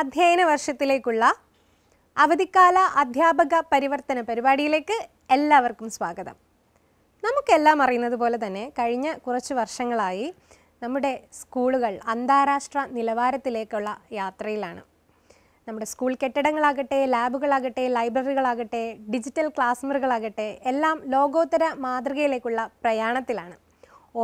അധ്യയന വർഷത്തിലേക്കുള്ള അവധിക്കാല അധ്യാപക പരിവർത്തന പരിപാടിയിലേക്ക് എല്ലാവർക്കും സ്വാഗതം നമുക്കെല്ലാം അറിയുന്നത് പോലെ തന്നെ കഴിഞ്ഞ കുറച്ച് വർഷങ്ങളായി നമ്മുടെ സ്കൂളുകൾ അന്താരാഷ്ട്ര നിലവാരത്തിലേക്കുള്ള യാത്രയിലാണ് നമ്മുടെ സ്കൂൾ കെട്ടിടങ്ങളാകട്ടെ ലാബുകളാകട്ടെ ലൈബ്രറികളാകട്ടെ ഡിജിറ്റൽ ക്ലാസ് മുറികളാകട്ടെ എല്ലാം ലോകോത്തര മാതൃകയിലേക്കുള്ള പ്രയാണത്തിലാണ്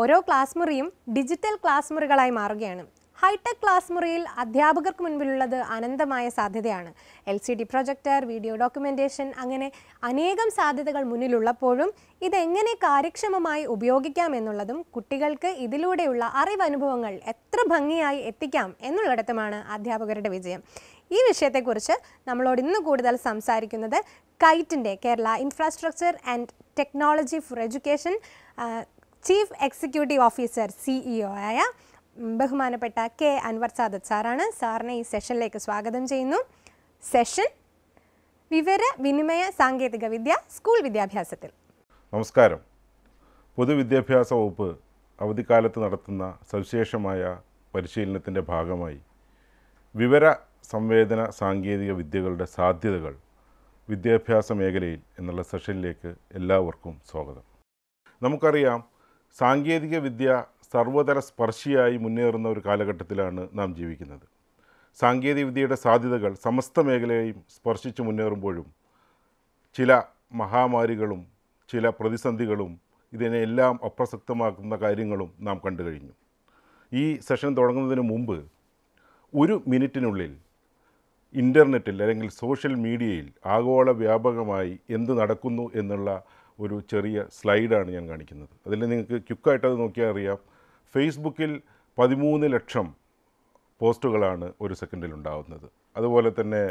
ഓരോ ക്ലാസ് മുറിയും ഡിജിറ്റൽ ക്ലാസ് മുറികളായി മാറുകയാണ് ഹൈടെക് ക്ലാസ് മുറിയിൽ അധ്യാപകർക്ക് മുൻപിലുള്ളത് അനന്തമായ സാധ്യതയാണ് L C D projector video documentation അങ്ങനെ അനേകം സാധ്യതകൾ മുന്നിലുള്ളപ്പോഴും ഇതെങ്ങനെ കാര്യക്ഷമമായി ഉപയോഗിക്കാം എന്നുള്ളതും കുട്ടികൾക്ക് ഇതിലൂടെയുള്ള അറിവനുഭവങ്ങൾ എത്ര ഭംഗിയായി എത്തിക്കാം എന്നുള്ളിടത്തുമാണ് അധ്യാപകരുടെ വിജയം ഈ വിഷയത്തെക്കുറിച്ച് നമ്മളോട് ഇന്ന് കൂടുതൽ സംസാരിക്കുന്നത് കൈറ്റിൻ്റെ Kerala infrastructure and technology for education chief executive officer CEO ആയ ബഹുമാനപ്പെട്ട കെ അൻവർ സാദത്ത് സാറാണ് സാറിനെ ഈ സെഷനിലേക്ക് സ്വാഗതം ചെയ്യുന്നു സെഷൻ വിവര വിനിമയ സാങ്കേതിക വിദ്യ സ്കൂൾ വിദ്യാഭ്യാസത്തിൽ നമസ്കാരം പൊതുവിദ്യാഭ്യാസ വകുപ്പ് അവധിക്കാലത്ത് നടത്തുന്ന സവിശേഷമായ പരിശീലനത്തിൻ്റെ ഭാഗമായി വിവര സംവേദന സാങ്കേതിക വിദ്യകളുടെ സാധ്യതകൾ വിദ്യാഭ്യാസ മേഖലയിൽ എന്നുള്ള സെഷനിലേക്ക് എല്ലാവർക്കും സ്വാഗതം നമുക്കറിയാം സാങ്കേതിക വിദ്യ സർവ്വതര സ്പർശിയായി മുന്നേറുന്ന ഒരു കാലഘട്ടത്തിലാണ് നാം ജീവിക്കുന്നത് സാങ്കേതികവിദ്യയുടെ സാധ്യതകൾ സമസ്ത മേഖലയെയും സ്പർശിച്ച് മുന്നേറുമ്പോഴും ചില മഹാമാരികളും ചില പ്രതിസന്ധികളും ഇതിനെല്ലാം അപ്രസക്തമാക്കുന്ന കാര്യങ്ങളും നാം കണ്ടു കഴിഞ്ഞു ഈ സെഷൻ തുടങ്ങുന്നതിന് മുമ്പ് ഒരു മിനിറ്റിനുള്ളിൽ ഇൻ്റർനെറ്റിൽ അല്ലെങ്കിൽ സോഷ്യൽ മീഡിയയിൽ ആഗോള വ്യാപകമായി എന്ത് നടക്കുന്നു എന്നുള്ള ഒരു ചെറിയ സ്ലൈഡാണ് ഞാൻ കാണിക്കുന്നത് അതിൽ നിങ്ങൾക്ക് ക്യുക്കായിട്ടത് നോക്കിയാൽ അറിയാം ഫേസ്ബുക്കിൽ പതിമൂന്ന് ലക്ഷം പോസ്റ്റുകളാണ് ഒരു സെക്കൻഡിൽ ഉണ്ടാകുന്നത് അതുപോലെ തന്നെ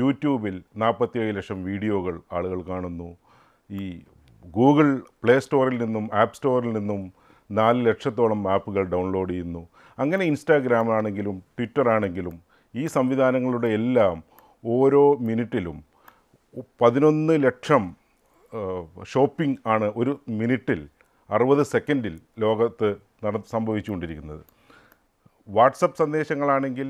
യൂട്യൂബിൽ നാൽപ്പത്തിയേഴ് ലക്ഷം വീഡിയോകൾ ആളുകൾ കാണുന്നു ഈ ഗൂഗിൾ പ്ലേ സ്റ്റോറിൽ നിന്നും ആപ്പ് സ്റ്റോറിൽ നിന്നും നാല് ലക്ഷത്തോളം ആപ്പുകൾ ഡൗൺലോഡ് ചെയ്യുന്നു അങ്ങനെ ഇൻസ്റ്റാഗ്രാം ആണെങ്കിലും ട്വിറ്റർ ആണെങ്കിലും ഈ സംവിധാനങ്ങളുടെ എല്ലാം ഓരോ മിനിറ്റിലും പതിനൊന്ന് ലക്ഷം ഷോപ്പിംഗ് ആണ് ഒരു മിനിറ്റിൽ അറുപത് സെക്കൻഡിൽ ലോകത്ത് നട സംഭവിച്ചുകൊണ്ടിരിക്കുന്നത് വാട്സപ്പ് സന്ദേശങ്ങളാണെങ്കിൽ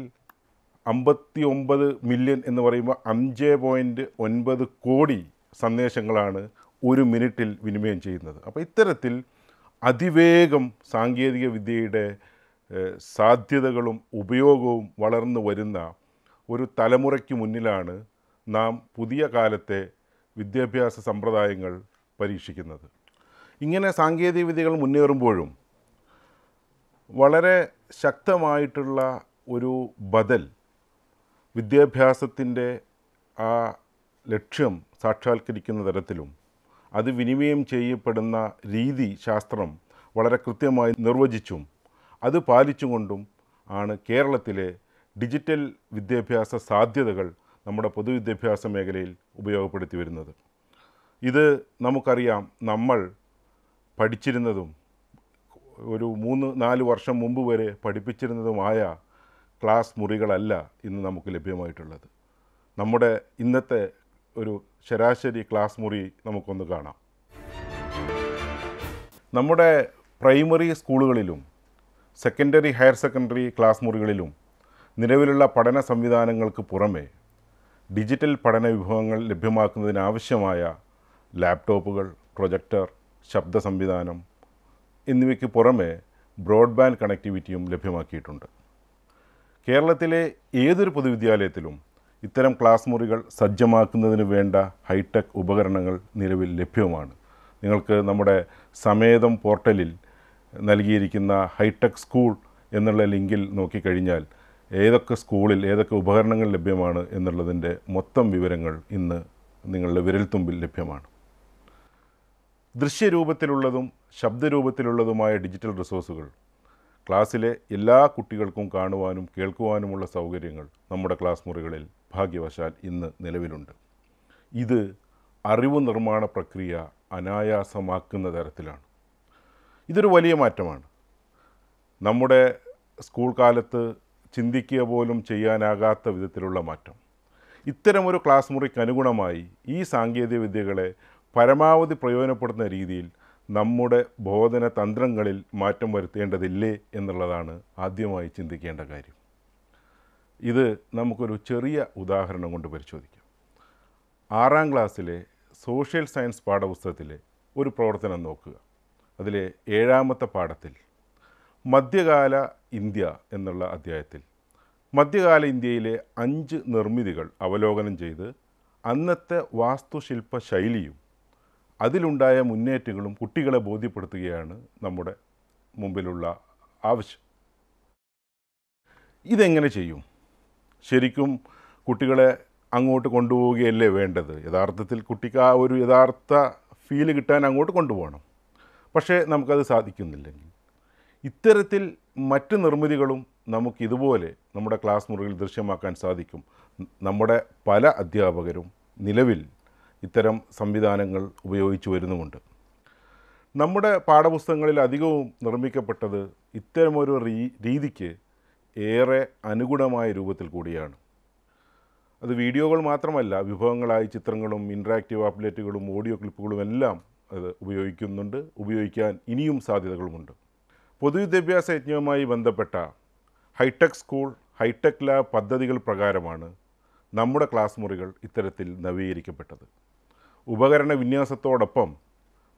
അമ്പത്തി ഒമ്പത് മില്യൺ എന്ന് പറയുമ്പോൾ അഞ്ച് പോയിൻറ്റ് ഒൻപത് കോടി സന്ദേശങ്ങളാണ് ഒരു മിനിറ്റിൽ വിനിമയം ചെയ്യുന്നത് അപ്പോൾ ഇത്തരത്തിൽ അതിവേഗം സാങ്കേതിക വിദ്യയുടെ സാധ്യതകളും ഉപയോഗവും വളർന്നു വരുന്ന ഒരു തലമുറയ്ക്ക് മുന്നിലാണ് നാം പുതിയ കാലത്തെ വിദ്യാഭ്യാസ സമ്പ്രദായങ്ങൾ പരീക്ഷിക്കുന്നത് ഇങ്ങനെ സാങ്കേതിക വിദ്യകൾ മുന്നേറുമ്പോഴും വളരെ ശക്തമായിട്ടുള്ള ഒരു ബദൽ വിദ്യാഭ്യാസത്തിൻ്റെ ആ ലക്ഷ്യം സാക്ഷാത്കരിക്കുന്ന തരത്തിലും അത് വിനിമയം ചെയ്യപ്പെടുന്ന രീതി ശാസ്ത്രം വളരെ കൃത്യമായി നിർവചിച്ചും അത് പാലിച്ചുകൊണ്ടും ആണ് കേരളത്തിലെ ഡിജിറ്റൽ വിദ്യാഭ്യാസ സാധ്യതകൾ നമ്മുടെ പൊതുവിദ്യാഭ്യാസ മേഖലയിൽ ഉപയോഗപ്പെടുത്തി വരുന്നത് ഇത് നമുക്കറിയാം നമ്മൾ പഠിച്ചിരുന്നതും ഒരു മൂന്ന് നാല് വർഷം മുമ്പ് വരെ പഠിപ്പിച്ചിരുന്നതുമായ ക്ലാസ് മുറികളല്ല ഇന്ന് നമുക്ക് ലഭ്യമായിട്ടുള്ളത് നമ്മുടെ ഇന്നത്തെ ഒരു ശരാശരി ക്ലാസ് മുറി നമുക്കൊന്ന് കാണാം നമ്മുടെ പ്രൈമറി സ്കൂളുകളിലും സെക്കൻഡറി ഹയർ സെക്കൻഡറി ക്ലാസ് മുറികളിലും നിലവിലുള്ള പഠന സംവിധാനങ്ങൾക്ക് പുറമെ ഡിജിറ്റൽ പഠന വിഭവങ്ങൾ ലഭ്യമാക്കുന്നതിനാവശ്യമായ ലാപ്ടോപ്പുകൾ പ്രൊജക്ടർ ശബ്ദ സംവിധാനം എന്നിവയ്ക്ക് പുറമെ ബ്രോഡ്ബാൻഡ് കണക്ടിവിറ്റിയും ലഭ്യമാക്കിയിട്ടുണ്ട് കേരളത്തിലെ ഏതൊരു പൊതുവിദ്യാലയത്തിലും ഇത്തരം ക്ലാസ് മുറികൾ സജ്ജമാക്കുന്നതിന് വേണ്ട ഹൈടെക് ഉപകരണങ്ങൾ നിലവിൽ ലഭ്യമാണ് നിങ്ങൾക്ക് നമ്മുടെ സമേതം പോർട്ടലിൽ നൽകിയിരിക്കുന്ന ഹൈടെക് സ്കൂൾ എന്നുള്ള ലിങ്കിൽ നോക്കിക്കഴിഞ്ഞാൽ ഏതൊക്കെ സ്കൂളിൽ ഏതൊക്കെ ഉപകരണങ്ങൾ ലഭ്യമാണ് എന്നുള്ളതിൻ്റെ മൊത്തം വിവരങ്ങൾ ഇന്ന് നിങ്ങളുടെ വിരൽത്തുമ്പിൽ ലഭ്യമാണ് ദൃശ്യരൂപത്തിലുള്ളതും ശബ്ദരൂപത്തിലുള്ളതുമായ ഡിജിറ്റൽ റിസോഴ്സുകൾ ക്ലാസ്സിലെ എല്ലാ കുട്ടികൾക്കും കാണുവാനും കേൾക്കുവാനുമുള്ള സൗകര്യങ്ങൾ നമ്മുടെ ക്ലാസ് മുറികളിൽ ഭാഗ്യവശാൽ ഇന്ന് നിലവിലുണ്ട് ഇത് അറിവ് നിർമ്മാണ പ്രക്രിയ അനായാസമാക്കുന്ന തരത്തിലാണ് ഇതൊരു വലിയ മാറ്റമാണ് നമ്മുടെ സ്കൂൾ കാലത്ത് ചിന്തിക്കുക പോലും ചെയ്യാനാകാത്ത വിധത്തിലുള്ള മാറ്റം ഇത്തരമൊരു ക്ലാസ് മുറിക്ക് അനുഗുണമായി ഈ സാങ്കേതിക വിദ്യകളെ പരമാവധി പ്രയോജനപ്പെടുന്ന രീതിയിൽ നമ്മുടെ ബോധന തന്ത്രങ്ങളിൽ മാറ്റം വരുത്തേണ്ടതില്ലേ എന്നുള്ളതാണ് ആദ്യമായി ചിന്തിക്കേണ്ട കാര്യം ഇത് നമുക്കൊരു ചെറിയ ഉദാഹരണം കൊണ്ട് പരിശോധിക്കാം ആറാം ക്ലാസ്സിലെ സോഷ്യൽ സയൻസ് പാഠപുസ്തകത്തിലെ ഒരു പ്രവർത്തനം നോക്കുക അതിലെ ഏഴാമത്തെ പാഠത്തിൽ മധ്യകാല ഇന്ത്യ എന്നുള്ള അധ്യായത്തിൽ മധ്യകാല ഇന്ത്യയിലെ അഞ്ച് നിർമ്മിതികൾ അവലോകനം ചെയ്ത് അന്നത്തെ വാസ്തുശില്പ ശൈലിയും അതിലുണ്ടായ മുന്നേറ്റങ്ങളും കുട്ടികളെ ബോധ്യപ്പെടുത്തുകയാണ് നമ്മുടെ മുമ്പിലുള്ള ആവശ്യം ഇതെങ്ങനെ ചെയ്യും ശരിക്കും കുട്ടികളെ അങ്ങോട്ട് കൊണ്ടുപോവുകയല്ലേ വേണ്ടത് യഥാർത്ഥത്തിൽ കുട്ടിക്ക് ആ ഒരു യഥാർത്ഥ ഫീൽ കിട്ടാൻ അങ്ങോട്ട് കൊണ്ടുപോകണം പക്ഷേ നമുക്കത് സാധിക്കുന്നില്ലെങ്കിൽ ഇത്തരത്തിൽ മറ്റ് നിർമ്മിതികളും നമുക്കിതുപോലെ നമ്മുടെ ക്ലാസ് മുറിയിൽ ദൃശ്യമാക്കാൻ സാധിക്കും നമ്മുടെ പല അധ്യാപകരും നിലവിൽ ഇത്തരം സംവിധാനങ്ങൾ ഉപയോഗിച്ചു വരുന്നുമുണ്ട് നമ്മുടെ പാഠപുസ്തകങ്ങളിൽ അധികവും നിർമ്മിക്കപ്പെട്ടത് ഇത്തരമൊരു രീ രീതിക്ക് ഏറെ അനുഗുണമായ രൂപത്തിൽ കൂടിയാണ് അത് വീഡിയോകൾ മാത്രമല്ല വിഭവങ്ങളായി ചിത്രങ്ങളും ഇൻട്രാക്റ്റീവ് ആപ്ലേറ്റുകളും ഓഡിയോ ക്ലിപ്പുകളും എല്ലാം അത് ഉപയോഗിക്കുന്നുണ്ട് ഉപയോഗിക്കാൻ ഇനിയും സാധ്യതകളുമുണ്ട് പൊതുവിദ്യാഭ്യാസ യജ്ഞവുമായി ബന്ധപ്പെട്ട ഹൈടെക് സ്കൂൾ ഹൈടെക് ലാബ് പദ്ധതികൾ പ്രകാരമാണ് നമ്മുടെ ക്ലാസ് മുറികൾ ഇത്തരത്തിൽ നവീകരിക്കപ്പെട്ടത് ഉപകരണ വിന്യാസത്തോടൊപ്പം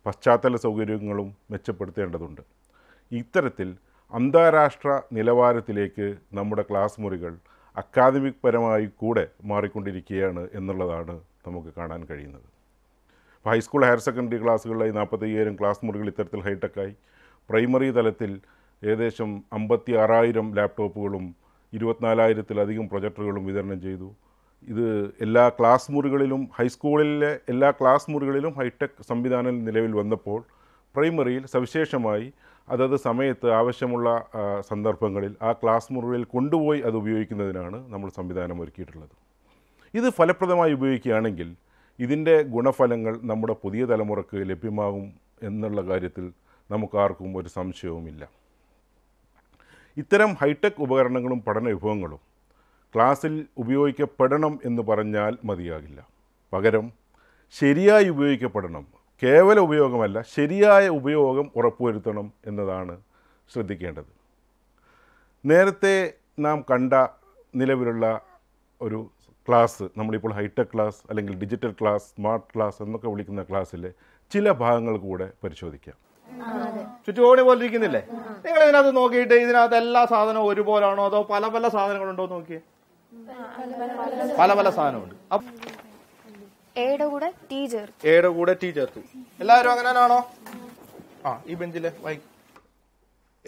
പശ്ചാത്തല സൗകര്യങ്ങളും മെച്ചപ്പെടുത്തേണ്ടതുണ്ട് ഇത്തരത്തിൽ അന്താരാഷ്ട്ര നിലവാരത്തിലേക്ക് നമ്മുടെ ക്ലാസ് മുറികൾ അക്കാദമിക് പരമായി കൂടെ മാറിക്കൊണ്ടിരിക്കുകയാണ് എന്നുള്ളതാണ് നമുക്ക് കാണാൻ കഴിയുന്നത് ഇപ്പോൾ ഹൈസ്കൂൾ ഹയർ സെക്കൻഡറി ക്ലാസ്സുകളിലായി നാൽപ്പത്തയ്യായിരം ക്ലാസ് മുറികൾ ഇത്തരത്തിൽ ഹൈടെക്കായി പ്രൈമറി തലത്തിൽ ഏകദേശം അമ്പത്തി ആറായിരം ലാപ്ടോപ്പുകളും ഇരുപത്തിനാലായിരത്തിലധികം പ്രൊജക്ടറുകളും വിതരണം ചെയ്തു ഇത് എല്ലാ ക്ലാസ് മുറികളിലും ഹൈസ്കൂളിലെ എല്ലാ ക്ലാസ് മുറികളിലും ഹൈടെക് സംവിധാനം നിലവിൽ വന്നപ്പോൾ പ്രൈമറിയിൽ സവിശേഷമായി അതത് സമയത്ത് ആവശ്യമുള്ള സന്ദർഭങ്ങളിൽ ആ ക്ലാസ് മുറികളിൽ കൊണ്ടുപോയി അത് ഉപയോഗിക്കുന്നതിനാണ് നമ്മൾ സംവിധാനം ഒരുക്കിയിട്ടുള്ളത് ഇത് ഫലപ്രദമായി ഉപയോഗിക്കുകയാണെങ്കിൽ ഇതിൻ്റെ ഗുണഫലങ്ങൾ നമ്മുടെ പുതിയ തലമുറക്ക് ലഭ്യമാകും എന്നുള്ള കാര്യത്തിൽ നമുക്കാർക്കും ഒരു സംശയവുമില്ല ഇത്തരം ഹൈടെക് ഉപകരണങ്ങളും പഠന വിഭവങ്ങളും ക്ലാസ്സിൽ ഉപയോഗിക്കപ്പെടണം എന്ന് പറഞ്ഞാൽ മതിയാകില്ല പകരം ശരിയായി ഉപയോഗിക്കപ്പെടണം കേവല ഉപയോഗമല്ല ശരിയായ ഉപയോഗം ഉറപ്പുവരുത്തണം എന്നതാണ് ശ്രദ്ധിക്കേണ്ടത് നേരത്തെ നാം കണ്ട നിലവിലുള്ള ഒരു ക്ലാസ് നമ്മളിപ്പോൾ ഹൈടെക് ക്ലാസ് അല്ലെങ്കിൽ ഡിജിറ്റൽ ക്ലാസ് സ്മാർട്ട് ക്ലാസ് എന്നൊക്കെ വിളിക്കുന്ന ക്ലാസ്സിലെ ചില ഭാഗങ്ങൾ കൂടെ പരിശോധിക്കാം ചുറ്റുപാട് പോലെ ഇരിക്കുന്നില്ലേ നിങ്ങൾ ഇതിനകത്ത് നോക്കിയിട്ട് ഇതിനകത്ത് എല്ലാ സാധനവും ഒരുപോലാണോ അതോ പല പല സാധനങ്ങളുണ്ടോ നോക്കിയേ പല പല സാധനമുണ്ട് ഏടെ കൂടെ ടീ ചേർത്തു എയുടെ കൂടെ ടീ ചേർത്തു എല്ലാവരും അങ്ങനെയാണോ ആ ഈ ബെഞ്ചില്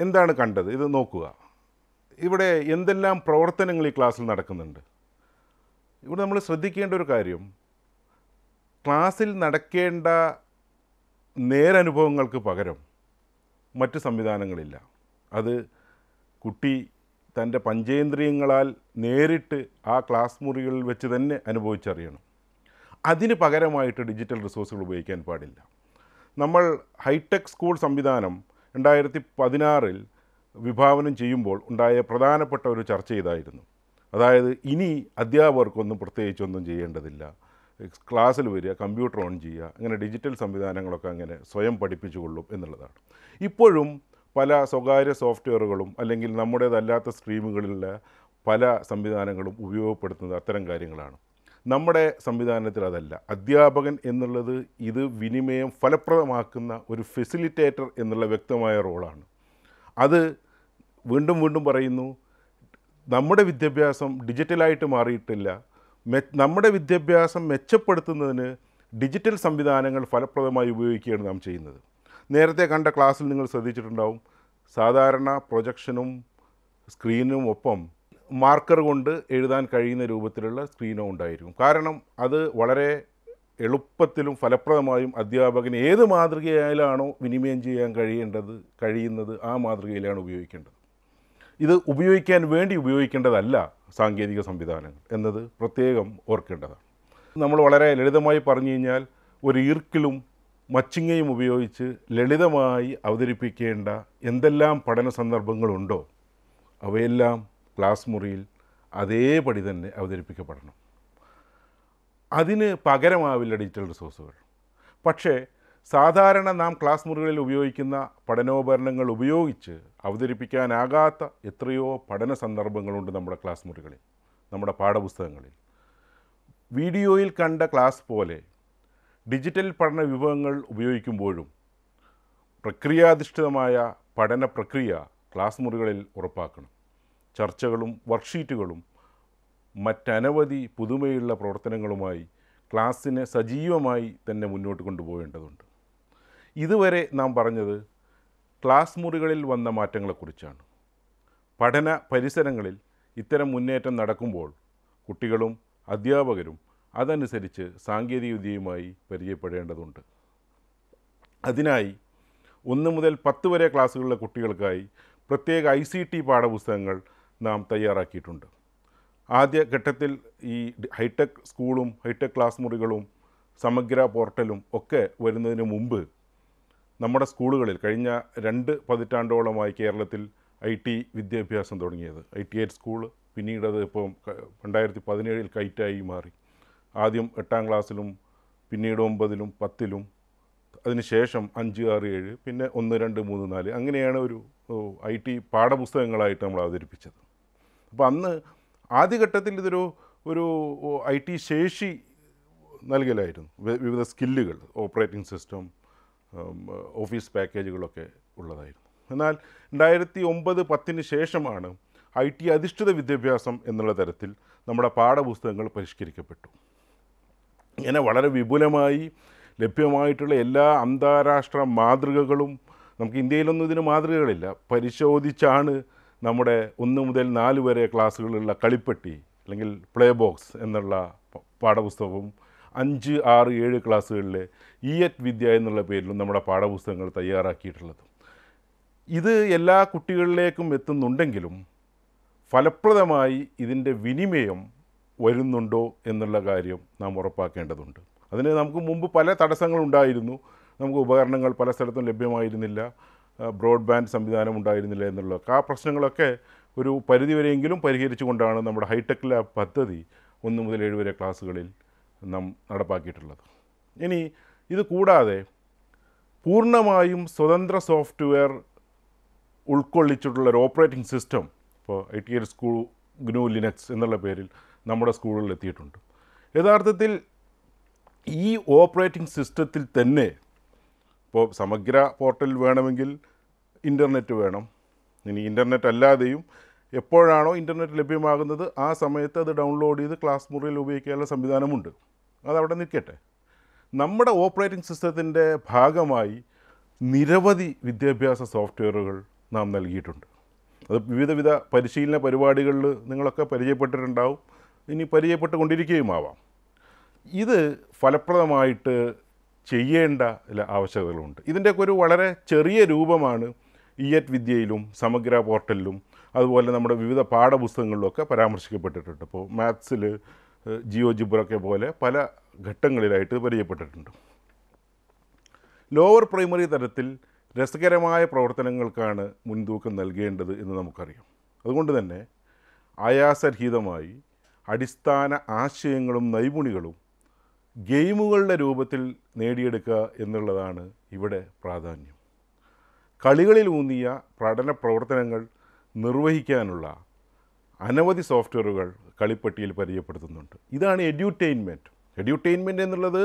എന്താണ് കണ്ടത് ഇത് നോക്കുക ഇവിടെ എന്തെല്ലാം പ്രവർത്തനങ്ങൾ ഈ ക്ലാസ്സിൽ നടക്കുന്നുണ്ട് ഇവിടെ നമ്മൾ ശ്രദ്ധിക്കേണ്ട ഒരു കാര്യം ക്ലാസ്സിൽ നടക്കേണ്ട നേരനുഭവങ്ങൾക്ക് പകരം മറ്റ് സംവിധാനങ്ങളില്ല അത് കുട്ടി തൻ്റെ പഞ്ചേന്ദ്രിയങ്ങളാൽ നേരിട്ട് ആ ക്ലാസ് മുറികളിൽ വെച്ച് തന്നെ അനുഭവിച്ചറിയണം അതിന് പകരമായിട്ട് ഡിജിറ്റൽ റിസോഴ്സുകൾ ഉപയോഗിക്കാൻ പാടില്ല നമ്മൾ ഹൈടെക് സ്കൂൾ സംവിധാനം രണ്ടായിരത്തി പതിനാറിൽ വിഭാവനം ചെയ്യുമ്പോൾ ഉണ്ടായ പ്രധാനപ്പെട്ട ഒരു ചർച്ച ഇതായിരുന്നു അതായത് ഇനി അധ്യാപകർക്കൊന്നും പ്രത്യേകിച്ചൊന്നും ചെയ്യേണ്ടതില്ല ക്ലാസ്സിൽ വരിക കമ്പ്യൂട്ടർ ഓൺ ചെയ്യുക അങ്ങനെ ഡിജിറ്റൽ സംവിധാനങ്ങളൊക്കെ അങ്ങനെ സ്വയം പഠിപ്പിച്ചുകൊള്ളും എന്നുള്ളതാണ് ഇപ്പോഴും പല സ്വകാര്യ സോഫ്റ്റ്വെയറുകളും അല്ലെങ്കിൽ നമ്മുടേതല്ലാത്ത സ്ട്രീമുകളിലെ പല സംവിധാനങ്ങളും ഉപയോഗപ്പെടുത്തുന്നത് അത്തരം കാര്യങ്ങളാണ് നമ്മുടെ സംവിധാനത്തിൽ അതല്ല അധ്യാപകൻ എന്നുള്ളത് ഇത് വിനിമയം ഫലപ്രദമാക്കുന്ന ഒരു ഫെസിലിറ്റേറ്റർ എന്നുള്ള വ്യക്തമായ റോളാണ് അത് വീണ്ടും വീണ്ടും പറയുന്നു നമ്മുടെ വിദ്യാഭ്യാസം ഡിജിറ്റലായിട്ട് മാറിയിട്ടില്ല നമ്മുടെ വിദ്യാഭ്യാസം മെച്ചപ്പെടുത്തുന്നതിന് ഡിജിറ്റൽ സംവിധാനങ്ങൾ ഫലപ്രദമായി ഉപയോഗിക്കുകയാണ് നാം ചെയ്യുന്നത് നേരത്തെ കണ്ട ക്ലാസ്സിൽ നിങ്ങൾ ശ്രദ്ധിച്ചിട്ടുണ്ടാവും സാധാരണ പ്രൊജക്ഷനും സ്ക്രീനും ഒപ്പം മാർക്കർ കൊണ്ട് എഴുതാൻ കഴിയുന്ന രൂപത്തിലുള്ള സ്ക്രീനോ ഉണ്ടായിരിക്കും കാരണം അത് വളരെ എളുപ്പത്തിലും ഫലപ്രദമായും അധ്യാപകന് ഏത് മാതൃകയായാലാണോ വിനിമയം ചെയ്യാൻ കഴിയേണ്ടത് കഴിയുന്നത് ആ മാതൃകയിലാണ് ഉപയോഗിക്കേണ്ടത് ഇത് ഉപയോഗിക്കാൻ വേണ്ടി ഉപയോഗിക്കേണ്ടതല്ല സാങ്കേതിക സംവിധാനങ്ങൾ എന്നത് പ്രത്യേകം ഓർക്കേണ്ടതാണ് നമ്മൾ വളരെ ലളിതമായി പറഞ്ഞു കഴിഞ്ഞാൽ ഒരു ഈർക്കിലും മച്ചിങ്ങയും ഉപയോഗിച്ച് ലളിതമായി അവതരിപ്പിക്കേണ്ട എന്തെല്ലാം പഠന സന്ദർഭങ്ങളുണ്ടോ അവയെല്ലാം ക്ലാസ് മുറിയിൽ അതേപടി തന്നെ അവതരിപ്പിക്കപ്പെടണം അതിന് പകരമാവില്ല ഡിജിറ്റൽ റിസോഴ്സുകൾ പക്ഷേ സാധാരണ നാം ക്ലാസ് മുറികളിൽ ഉപയോഗിക്കുന്ന പഠനോപകരണങ്ങൾ ഉപയോഗിച്ച് അവതരിപ്പിക്കാനാകാത്ത എത്രയോ പഠന സന്ദർഭങ്ങളുണ്ട് നമ്മുടെ ക്ലാസ് മുറികളിൽ നമ്മുടെ പാഠപുസ്തകങ്ങളിൽ വീഡിയോയിൽ കണ്ട ക്ലാസ് പോലെ ഡിജിറ്റൽ പഠന വിഭവങ്ങൾ ഉപയോഗിക്കുമ്പോഴും പ്രക്രിയാധിഷ്ഠിതമായ പഠന പ്രക്രിയ ക്ലാസ് മുറികളിൽ ഉറപ്പാക്കണം ചർച്ചകളും വർക്ക്ഷീറ്റുകളും മറ്റനവധി പുതുമയുള്ള പ്രവർത്തനങ്ങളുമായി ക്ലാസ്സിനെ സജീവമായി തന്നെ മുന്നോട്ട് കൊണ്ടുപോകേണ്ടതുണ്ട് ഇതുവരെ നാം പറഞ്ഞത് ക്ലാസ് മുറികളിൽ വന്ന മാറ്റങ്ങളെക്കുറിച്ചാണ് പഠന പരിസരങ്ങളിൽ ഇത്തരം മുന്നേറ്റം നടക്കുമ്പോൾ കുട്ടികളും അധ്യാപകരും അതനുസരിച്ച് സാങ്കേതികവിദ്യയുമായി പരിചയപ്പെടേണ്ടതുണ്ട് അതിനായി ഒന്ന് മുതൽ പത്ത് വരെ ക്ലാസ്സുകളിലെ കുട്ടികൾക്കായി പ്രത്യേക ഐ സി ടി പാഠപുസ്തകങ്ങൾ നാം തയ്യാറാക്കിയിട്ടുണ്ട് ആദ്യ ഘട്ടത്തിൽ ഈ ഹൈടെക് സ്കൂളും ഹൈടെക് ക്ലാസ് മുറികളും സമഗ്ര പോർട്ടലും ഒക്കെ വരുന്നതിന് മുമ്പ് നമ്മുടെ സ്കൂളുകളിൽ കഴിഞ്ഞ രണ്ട് പതിറ്റാണ്ടോളമായി കേരളത്തിൽ ഐ ടി വിദ്യാഭ്യാസം തുടങ്ങിയത് ഐ ടി ഐ സ്കൂൾ പിന്നീടത് ഇപ്പം രണ്ടായിരത്തി പതിനേഴിൽ കൈറ്റായി മാറി ആദ്യം എട്ടാം ക്ലാസ്സിലും പിന്നീട് ഒമ്പതിലും പത്തിലും അതിനുശേഷം അഞ്ച് ആറ് ഏഴ് പിന്നെ ഒന്ന് രണ്ട് മൂന്ന് നാല് അങ്ങനെയാണ് ഒരു ഐ ടി പാഠപുസ്തകങ്ങളായിട്ട് നമ്മൾ അവതരിപ്പിച്ചത് അപ്പോൾ അന്ന് ആദ്യഘട്ടത്തിൽ ഇതൊരു ഒരു ഐ ടി ശേഷി നൽകലായിരുന്നു വിവിധ സ്കില്ലുകൾ ഓപ്പറേറ്റിംഗ് സിസ്റ്റം ഓഫീസ് പാക്കേജുകളൊക്കെ ഉള്ളതായിരുന്നു എന്നാൽ രണ്ടായിരത്തി ഒമ്പത് പത്തിന് ശേഷമാണ് ഐ ടി അധിഷ്ഠിത വിദ്യാഭ്യാസം എന്നുള്ള തരത്തിൽ നമ്മുടെ പാഠപുസ്തകങ്ങൾ പരിഷ്കരിക്കപ്പെട്ടു ഇങ്ങനെ വളരെ വിപുലമായി ലഭ്യമായിട്ടുള്ള എല്ലാ അന്താരാഷ്ട്ര മാതൃകകളും നമുക്ക് ഇന്ത്യയിലൊന്നും ഇതിന് മാതൃകകളില്ല പരിശോധിച്ചാണ് നമ്മുടെ ഒന്ന് മുതൽ നാല് വരെ ക്ലാസ്സുകളിലുള്ള കളിപ്പെട്ടി അല്ലെങ്കിൽ പ്ലേ ബോക്സ് എന്നുള്ള പാഠപുസ്തകവും അഞ്ച് ആറ് ഏഴ് ക്ലാസ്സുകളിൽ ഇ എറ്റ് വിദ്യ എന്നുള്ള പേരിലും നമ്മുടെ പാഠപുസ്തകങ്ങൾ തയ്യാറാക്കിയിട്ടുള്ളത് ഇത് എല്ലാ കുട്ടികളിലേക്കും എത്തുന്നുണ്ടെങ്കിലും ഫലപ്രദമായി ഇതിൻ്റെ വിനിമയം വരുന്നുണ്ടോ എന്നുള്ള കാര്യം നാം ഉറപ്പാക്കേണ്ടതുണ്ട് അതിന് നമുക്ക് മുമ്പ് പല തടസ്സങ്ങളുണ്ടായിരുന്നു നമുക്ക് ഉപകരണങ്ങൾ പല സ്ഥലത്തും ലഭ്യമായിരുന്നില്ല ബ്രോഡ്ബാൻഡ് സംവിധാനം ഉണ്ടായിരുന്നില്ല എന്നുള്ള ആ പ്രശ്നങ്ങളൊക്കെ ഒരു പരിധിവരെയെങ്കിലും പരിഹരിച്ചുകൊണ്ടാണ് നമ്മുടെ ഹൈടെക് ലാബ് പദ്ധതി ഒന്ന് മുതൽ ഏഴ് വരെ ക്ലാസ്സുകളിൽ നാം നടപ്പാക്കിയിട്ടുള്ളത് ഇനി ഇത് കൂടാതെ പൂർണ്ണമായും സ്വതന്ത്ര സോഫ്റ്റ്വെയർ ഉൾക്കൊള്ളിച്ചിട്ടുള്ള ഒരു ഓപ്പറേറ്റിംഗ് സിസ്റ്റം ഇപ്പോൾ I T L school GNU Linux എന്നുള്ള പേരിൽ നമ്മുടെ സ്കൂളുകളിൽ എത്തിയിട്ടുണ്ട് യഥാർത്ഥത്തിൽ ഈ ഓപ്പറേറ്റിംഗ് സിസ്റ്റത്തിൽ തന്നെ ഇപ്പോൾ സമഗ്ര പോർട്ടൽ വേണമെങ്കിൽ ഇൻ്റർനെറ്റ് വേണം ഇനി ഇൻ്റർനെറ്റ് അല്ലാതെയും എപ്പോഴാണോ ഇൻ്റർനെറ്റ് ലഭ്യമാകുന്നത് ആ സമയത്ത് അത് ഡൗൺലോഡ് ചെയ്ത് ക്ലാസ് മുറിയിൽ ഉപയോഗിക്കാനുള്ള സംവിധാനമുണ്ട് അതവിടെ നിൽക്കട്ടെ നമ്മുടെ ഓപ്പറേറ്റിംഗ് സിസ്റ്റത്തിൻ്റെ ഭാഗമായി നിരവധി വിദ്യാഭ്യാസ സോഫ്റ്റ്വെയറുകൾ നാം നൽകിയിട്ടുണ്ട് അത് വിവിധ വിധ പരിശീലന പരിപാടികളിൽ നിങ്ങളൊക്കെ പരിചയപ്പെട്ടിട്ടുണ്ടാവും ഇനി പരിചയപ്പെട്ടുകൊണ്ടിരിക്കുകയുമാവാം ഇത് ഫലപ്രദമായിട്ട് ചെയ്യേണ്ട ചില ആവശ്യകതകളുണ്ട് ഇതിൻ്റെയൊക്കെ ഒരു വളരെ ചെറിയ രൂപമാണ് ഇ എറ്റ് വിദ്യയിലും സമഗ്ര പോർട്ടലിലും അതുപോലെ നമ്മുടെ വിവിധ പാഠപുസ്തകങ്ങളിലൊക്കെ പരാമർശിക്കപ്പെട്ടിട്ടുണ്ട് ഇപ്പോൾ മാത്സിൽ ജിയോ ജിബ്രൊക്കെ പോലെ പല ഘട്ടങ്ങളിലായിട്ട് പരിചയപ്പെട്ടിട്ടുണ്ട് ലോവർ പ്രൈമറി തലത്തിൽ രസകരമായ പ്രവർത്തനങ്ങൾക്കാണ് മുൻതൂക്കം നൽകേണ്ടത് എന്ന് നമുക്കറിയാം അതുകൊണ്ട് തന്നെ ആയാസരഹിതമായി അടിസ്ഥാന ആശയങ്ങളും നൈപുണികളും ഗെയിമുകളുടെ രൂപത്തിൽ നേടിയെടുക്കുക എന്നുള്ളതാണ് ഇവിടെ പ്രാധാന്യം കളികളിൽ ഊന്നിയ പഠന പ്രവർത്തനങ്ങൾ നിർവഹിക്കാനുള്ള അനവധി സോഫ്റ്റ്വെയറുകൾ കളിപ്പട്ടിയിൽ പരിചയപ്പെടുത്തുന്നുണ്ട് ഇതാണ് എഡ്യൂട്ടൈൻമെൻറ്റ് എഡ്യൂട്ടൈൻമെൻറ്റ് എന്നുള്ളത്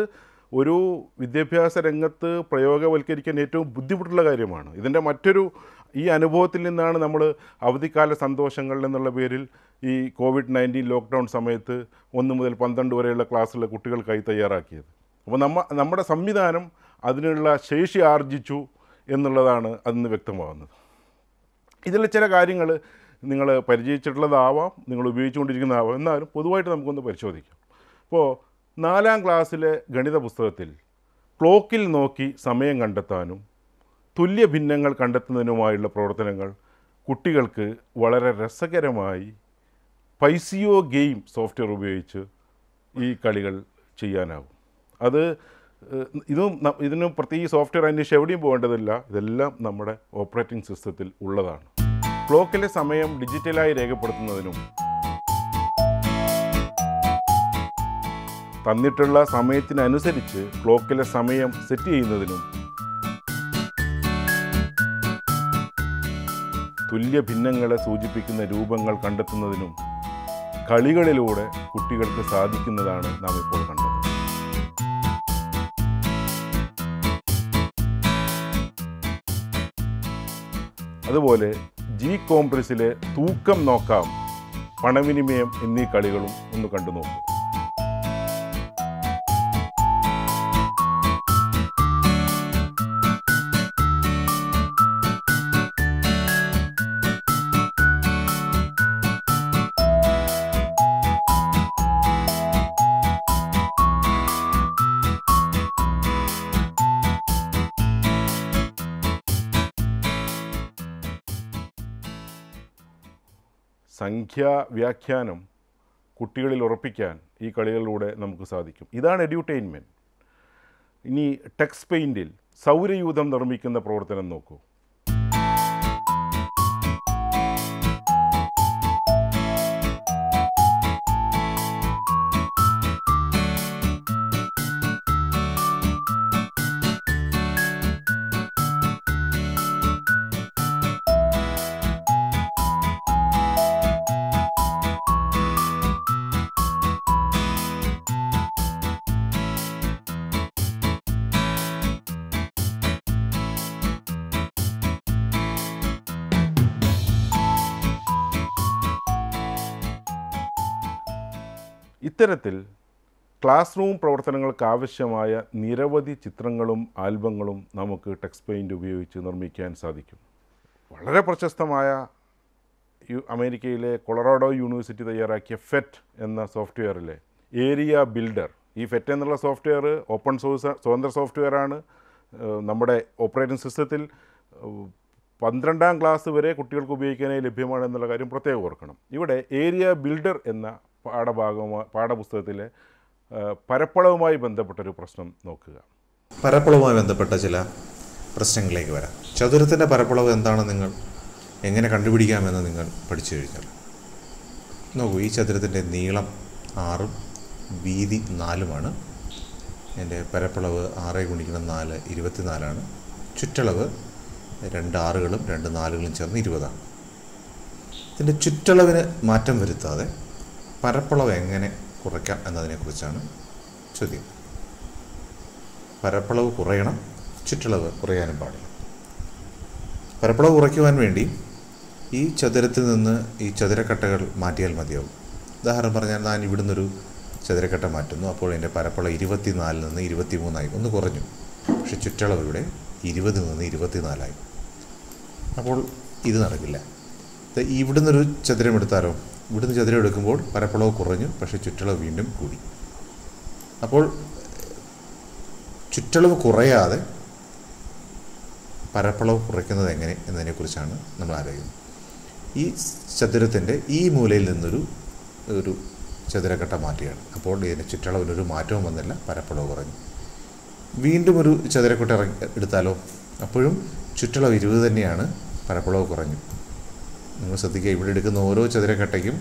ഒരു വിദ്യാഭ്യാസ രംഗത്ത് പ്രയോഗവൽക്കരിക്കാൻ ഏറ്റവും ബുദ്ധിമുട്ടുള്ള കാര്യമാണ് ഇതിൻ്റെ മറ്റൊരു ഈ അനുഭവത്തിൽ നിന്നാണ് നമ്മൾ അവധിക്കാല സന്തോഷങ്ങൾ എന്നുള്ള പേരിൽ ഈ കോവിഡ് നയൻറ്റീൻ ലോക്ക്ഡൗൺ സമയത്ത് ഒന്ന് മുതൽ പന്ത്രണ്ട് വരെയുള്ള ക്ലാസ്സിലെ കുട്ടികൾക്കായി തയ്യാറാക്കിയത് അപ്പോൾ നമ്മ നമ്മുടെ സംവിധാനം അതിനുള്ള ശേഷി ആർജിച്ചു എന്നുള്ളതാണ് അതിന് വ്യക്തമാകുന്നത് ഇതിൽ ചില കാര്യങ്ങൾ നിങ്ങൾ പരിചയിച്ചിട്ടുള്ളതാവാം നിങ്ങൾ ഉപയോഗിച്ചുകൊണ്ടിരിക്കുന്നതാവാം എന്നാലും പൊതുവായിട്ട് നമുക്കൊന്ന് പരിശോധിക്കാം അപ്പോൾ നാലാം ക്ലാസ്സിലെ ഗണിത പുസ്തകത്തിൽ ക്ലോക്കിൽ നോക്കി സമയം കണ്ടെത്താനും തുല്യ ഭിന്നങ്ങൾ കണ്ടെത്തുന്നതിനുമായുള്ള പ്രവർത്തനങ്ങൾ കുട്ടികൾക്ക് വളരെ രസകരമായി പൈസിയോ ഗെയിം സോഫ്റ്റ്വെയർ ഉപയോഗിച്ച് ഈ കളികൾ ചെയ്യാനാവും അത് ഇതും ഇതിനും പ്രത്യേകിച്ച് സോഫ്റ്റ്വെയർ അന്വേഷിച്ച് എവിടെയും പോകേണ്ടതില്ല ഇതെല്ലാം നമ്മുടെ ഓപ്പറേറ്റിംഗ് സിസ്റ്റത്തിൽ ഉള്ളതാണ് ക്ലോക്കിലെ സമയം ഡിജിറ്റലായി രേഖപ്പെടുത്തുന്നതിനും തന്നിട്ടുള്ള സമയത്തിനനുസരിച്ച് ക്ലോക്കിലെ സമയം സെറ്റ് ചെയ്യുന്നതിനും തുല്യ ഭിന്നങ്ങളെ സൂചിപ്പിക്കുന്ന രൂപങ്ങൾ കണ്ടെത്തുന്നതിനും കളികളിലൂടെ കുട്ടികൾക്ക് സാധിക്കുന്നതാണ് നാം ഇപ്പോൾ കണ്ടത് അതുപോലെ ജി കോംപ്രസിലെ തൂക്കം നോക്കാം പണവിനിമയം എന്നീ കളികളും ഒന്ന് കണ്ടു നോക്കൂ സംഖ്യാ വ്യാഖ്യാനം കുട്ടികളിൽ ഉറപ്പിക്കാൻ ഈ കളികളിലൂടെ നമുക്ക് സാധിക്കും ഇതാണ് എഡ്യൂട്ടൈൻമെൻറ്റ് ഇനി ടെക്സ് പെയിൻറ്റിൽ സൗരയൂഥം നിർമ്മിക്കുന്ന പ്രവർത്തനം നോക്കൂ ഇത്തരത്തിൽ ക്ലാസ് റൂം പ്രവർത്തനങ്ങൾക്കാവശ്യമായ നിരവധി ചിത്രങ്ങളും ആൽബങ്ങളും നമുക്ക് ടെക്സ്റ്റ് പെയിൻ്റ് ഉപയോഗിച്ച് നിർമ്മിക്കാൻ സാധിക്കും വളരെ പ്രശസ്തമായ യു അമേരിക്കയിലെ കൊളറാഡോ യൂണിവേഴ്സിറ്റി തയ്യാറാക്കിയ ഫെറ്റ് എന്ന സോഫ്റ്റ്വെയറിലെ ഏരിയ ബിൽഡർ ഈ ഫെറ്റ് എന്നുള്ള സോഫ്റ്റ്വെയർ ഓപ്പൺ സോഴ്സ് സ്വതന്ത്ര സോഫ്റ്റ്വെയറാണ് നമ്മുടെ ഓപ്പറേറ്റിംഗ് സിസ്റ്റത്തിൽ പന്ത്രണ്ടാം ക്ലാസ് വരെ കുട്ടികൾക്ക് ഉപയോഗിക്കാനായി ലഭ്യമാണ് എന്നുള്ള കാര്യം പ്രത്യേകം ഓർക്കണം ഇവിടെ ഏരിയ ബിൽഡർ എന്ന പാഠഭാഗവുമായി പാഠപുസ്തകത്തിലെ പരപ്പളവുമായി ബന്ധപ്പെട്ടൊരു പ്രശ്നം നോക്കുക പരപ്പളവുമായി ബന്ധപ്പെട്ട ചില പ്രശ്നങ്ങളിലേക്ക് വരാം ചതുരത്തിൻ്റെ പരപ്പളവ് എന്താണ് നിങ്ങൾ എങ്ങനെ കണ്ടുപിടിക്കാമെന്ന് നിങ്ങൾ പഠിച്ചു കഴിഞ്ഞാൽ നോക്കൂ ഈ ചതുരത്തിൻ്റെ നീളം ആറും വീതി നാലുമാണ് എൻ്റെ പരപ്പളവ് ആറ് ഗുണിക്കണം നാല് നാലാണ് ചുറ്റളവ് രണ്ട് ആറുകളും രണ്ട് നാലുകളും ചേർന്ന് ഇരുപതാണ് ഇതിൻ്റെ ചുറ്റളവിന് മാറ്റം വരുത്താതെ പരപ്പളവ് എങ്ങനെ കുറയ്ക്കാം എന്നതിനെക്കുറിച്ചാണ് ചോദ്യം പരപ്പളവ് കുറയണം ചുറ്റളവ് കുറയാനും പാടില്ല പരപ്പളവ് കുറയ്ക്കുവാൻ വേണ്ടി ഈ ചതുരത്തിൽ നിന്ന് ഈ ചതുരക്കട്ടകൾ മാറ്റിയാൽ മതിയാവും ഉദാഹരണം പറഞ്ഞാൽ ഞാൻ ഒരു ചതുരക്കട്ട മാറ്റുന്നു അപ്പോൾ എൻ്റെ ഇരുപത്തി നാലിൽ നിന്ന് മൂന്നായി ഒന്ന് കുറഞ്ഞു പക്ഷെ ചുറ്റളവ് ഇവിടെ ഇരുപതിൽ നിന്ന് ഇരുപത്തിനാലായി അപ്പോൾ ഇത് നടക്കില്ല ഇവിടുന്നൊരു ചതുരം എടുത്താലോ ഇവിടുന്ന് ചതുരം എടുക്കുമ്പോൾ പരപ്പളവ് കുറഞ്ഞു പക്ഷേ ചുറ്റളവ് വീണ്ടും കൂടി അപ്പോൾ ചുറ്റളവ് കുറയാതെ പരപ്പളവ് കുറയ്ക്കുന്നത് എങ്ങനെ എന്നതിനെക്കുറിച്ചാണ് നമ്മൾ ആലോചിക്കുന്നത് ഈ ചതുരത്തിൻ്റെ ഈ മൂലയിൽ നിന്നൊരു ഒരു ചതുരഘട്ടം മാറ്റിയാണ് അപ്പോൾ ഇതിൻ്റെ ചുറ്റളവിനൊരു മാറ്റവും വന്നില്ല പരപ്പളവ് കുറഞ്ഞു വീണ്ടും ഒരു ചതുരക്കട്ട ഇറങ്ങി എടുത്താലോ അപ്പോഴും ചുറ്റളവ് ഇരുപത് തന്നെയാണ് പരപ്പളവ് കുറഞ്ഞു നിങ്ങൾ ശ്രദ്ധിക്കുക ഇവിടെ എടുക്കുന്ന ഓരോ ചതുരക്കട്ടയ്ക്കും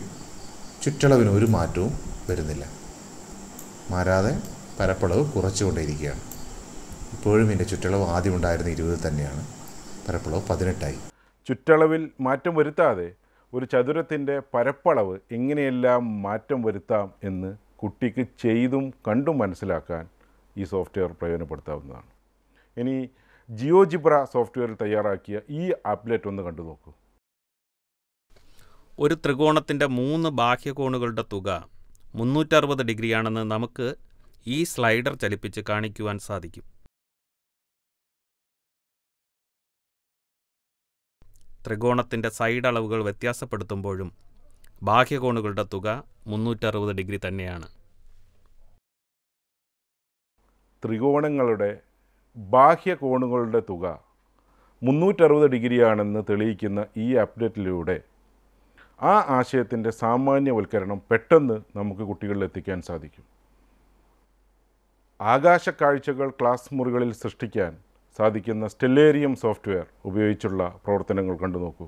ചുറ്റളവിന് ഒരു മാറ്റവും വരുന്നില്ല മാറാതെ പരപ്പളവ് കുറച്ചുകൊണ്ടേയിരിക്കുകയാണ് ഇപ്പോഴും ഇതിൻ്റെ ചുറ്റളവ് ആദ്യം ഉണ്ടായിരുന്ന ഇരുപത് തന്നെയാണ് പരപ്പളവ് പതിനെട്ടായി ചുറ്റളവിൽ മാറ്റം വരുത്താതെ ഒരു ചതുരത്തിൻ്റെ പരപ്പളവ് എങ്ങനെയെല്ലാം മാറ്റം വരുത്താം എന്ന് കുട്ടിക്ക് ചെയ്തും കണ്ടും മനസ്സിലാക്കാൻ ഈ സോഫ്റ്റ്വെയർ പ്രയോജനപ്പെടുത്താവുന്നതാണ് ഇനി ജിയോജിബ്ര സോഫ്റ്റ്വെയറിൽ തയ്യാറാക്കിയ ഈ ആപ്ലെറ്റ് ഒന്ന് കണ്ടു നോക്കൂ ഒരു ത്രികോണത്തിൻ്റെ മൂന്ന് ബാഹ്യകോണുകളുടെ തുക മുന്നൂറ്ററുപത് ഡിഗ്രിയാണെന്ന് നമുക്ക് ഈ സ്ലൈഡർ ചലിപ്പിച്ച് കാണിക്കുവാൻ സാധിക്കും ത്രികോണത്തിൻ്റെ സൈഡ് അളവുകൾ വ്യത്യാസപ്പെടുത്തുമ്പോഴും ബാഹ്യകോണുകളുടെ തുക മുന്നൂറ്ററുപത് ഡിഗ്രി തന്നെയാണ് ത്രികോണങ്ങളുടെ ബാഹ്യകോണുകളുടെ തുക മുന്നൂറ്ററുപത് ഡിഗ്രിയാണെന്ന് തെളിയിക്കുന്ന ഈ അപ്ഡേറ്റിലൂടെ ആ ആശയത്തിൻ്റെ സാമാന്യവൽക്കരണം പെട്ടെന്ന് നമുക്ക് കുട്ടികളിൽ എത്തിക്കാൻ സാധിക്കും ആകാശ കാഴ്ചകൾ ക്ലാസ് മുറികളിൽ സൃഷ്ടിക്കാൻ സാധിക്കുന്ന സ്റ്റെല്ലേറിയം സോഫ്റ്റ്വെയർ ഉപയോഗിച്ചുള്ള പ്രവർത്തനങ്ങൾ കണ്ടു നോക്കൂ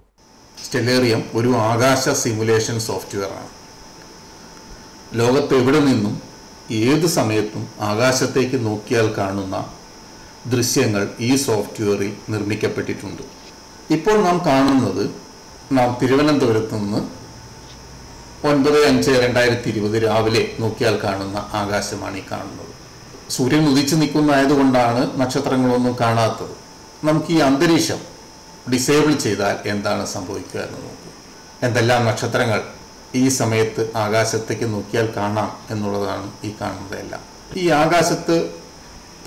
സ്റ്റെല്ലേറിയം ഒരു ആകാശ സിമുലേഷൻ സോഫ്റ്റ്വെയർ ആണ് ലോകത്ത് എവിടെ നിന്നും ഏത് സമയത്തും ആകാശത്തേക്ക് നോക്കിയാൽ കാണുന്ന ദൃശ്യങ്ങൾ ഈ സോഫ്റ്റ്വെയറിൽ നിർമ്മിക്കപ്പെട്ടിട്ടുണ്ട് ഇപ്പോൾ നാം കാണുന്നത് നാം തിരുവനന്തപുരത്ത് നിന്ന് ഒൻപത് അഞ്ച് രണ്ടായിരത്തി ഇരുപത് രാവിലെ നോക്കിയാൽ കാണുന്ന ആകാശമാണ് ഈ കാണുന്നത് സൂര്യൻ ഉദിച്ചു നിൽക്കുന്നതായതുകൊണ്ടാണ് നക്ഷത്രങ്ങളൊന്നും കാണാത്തത് നമുക്ക് ഈ അന്തരീക്ഷം ഡിസേബിൾ ചെയ്താൽ എന്താണ് സംഭവിക്കുക എന്ന് നോക്കൂ എന്തെല്ലാം നക്ഷത്രങ്ങൾ ഈ സമയത്ത് ആകാശത്തേക്ക് നോക്കിയാൽ കാണാം എന്നുള്ളതാണ് ഈ കാണുന്നതെല്ലാം ഈ ആകാശത്ത്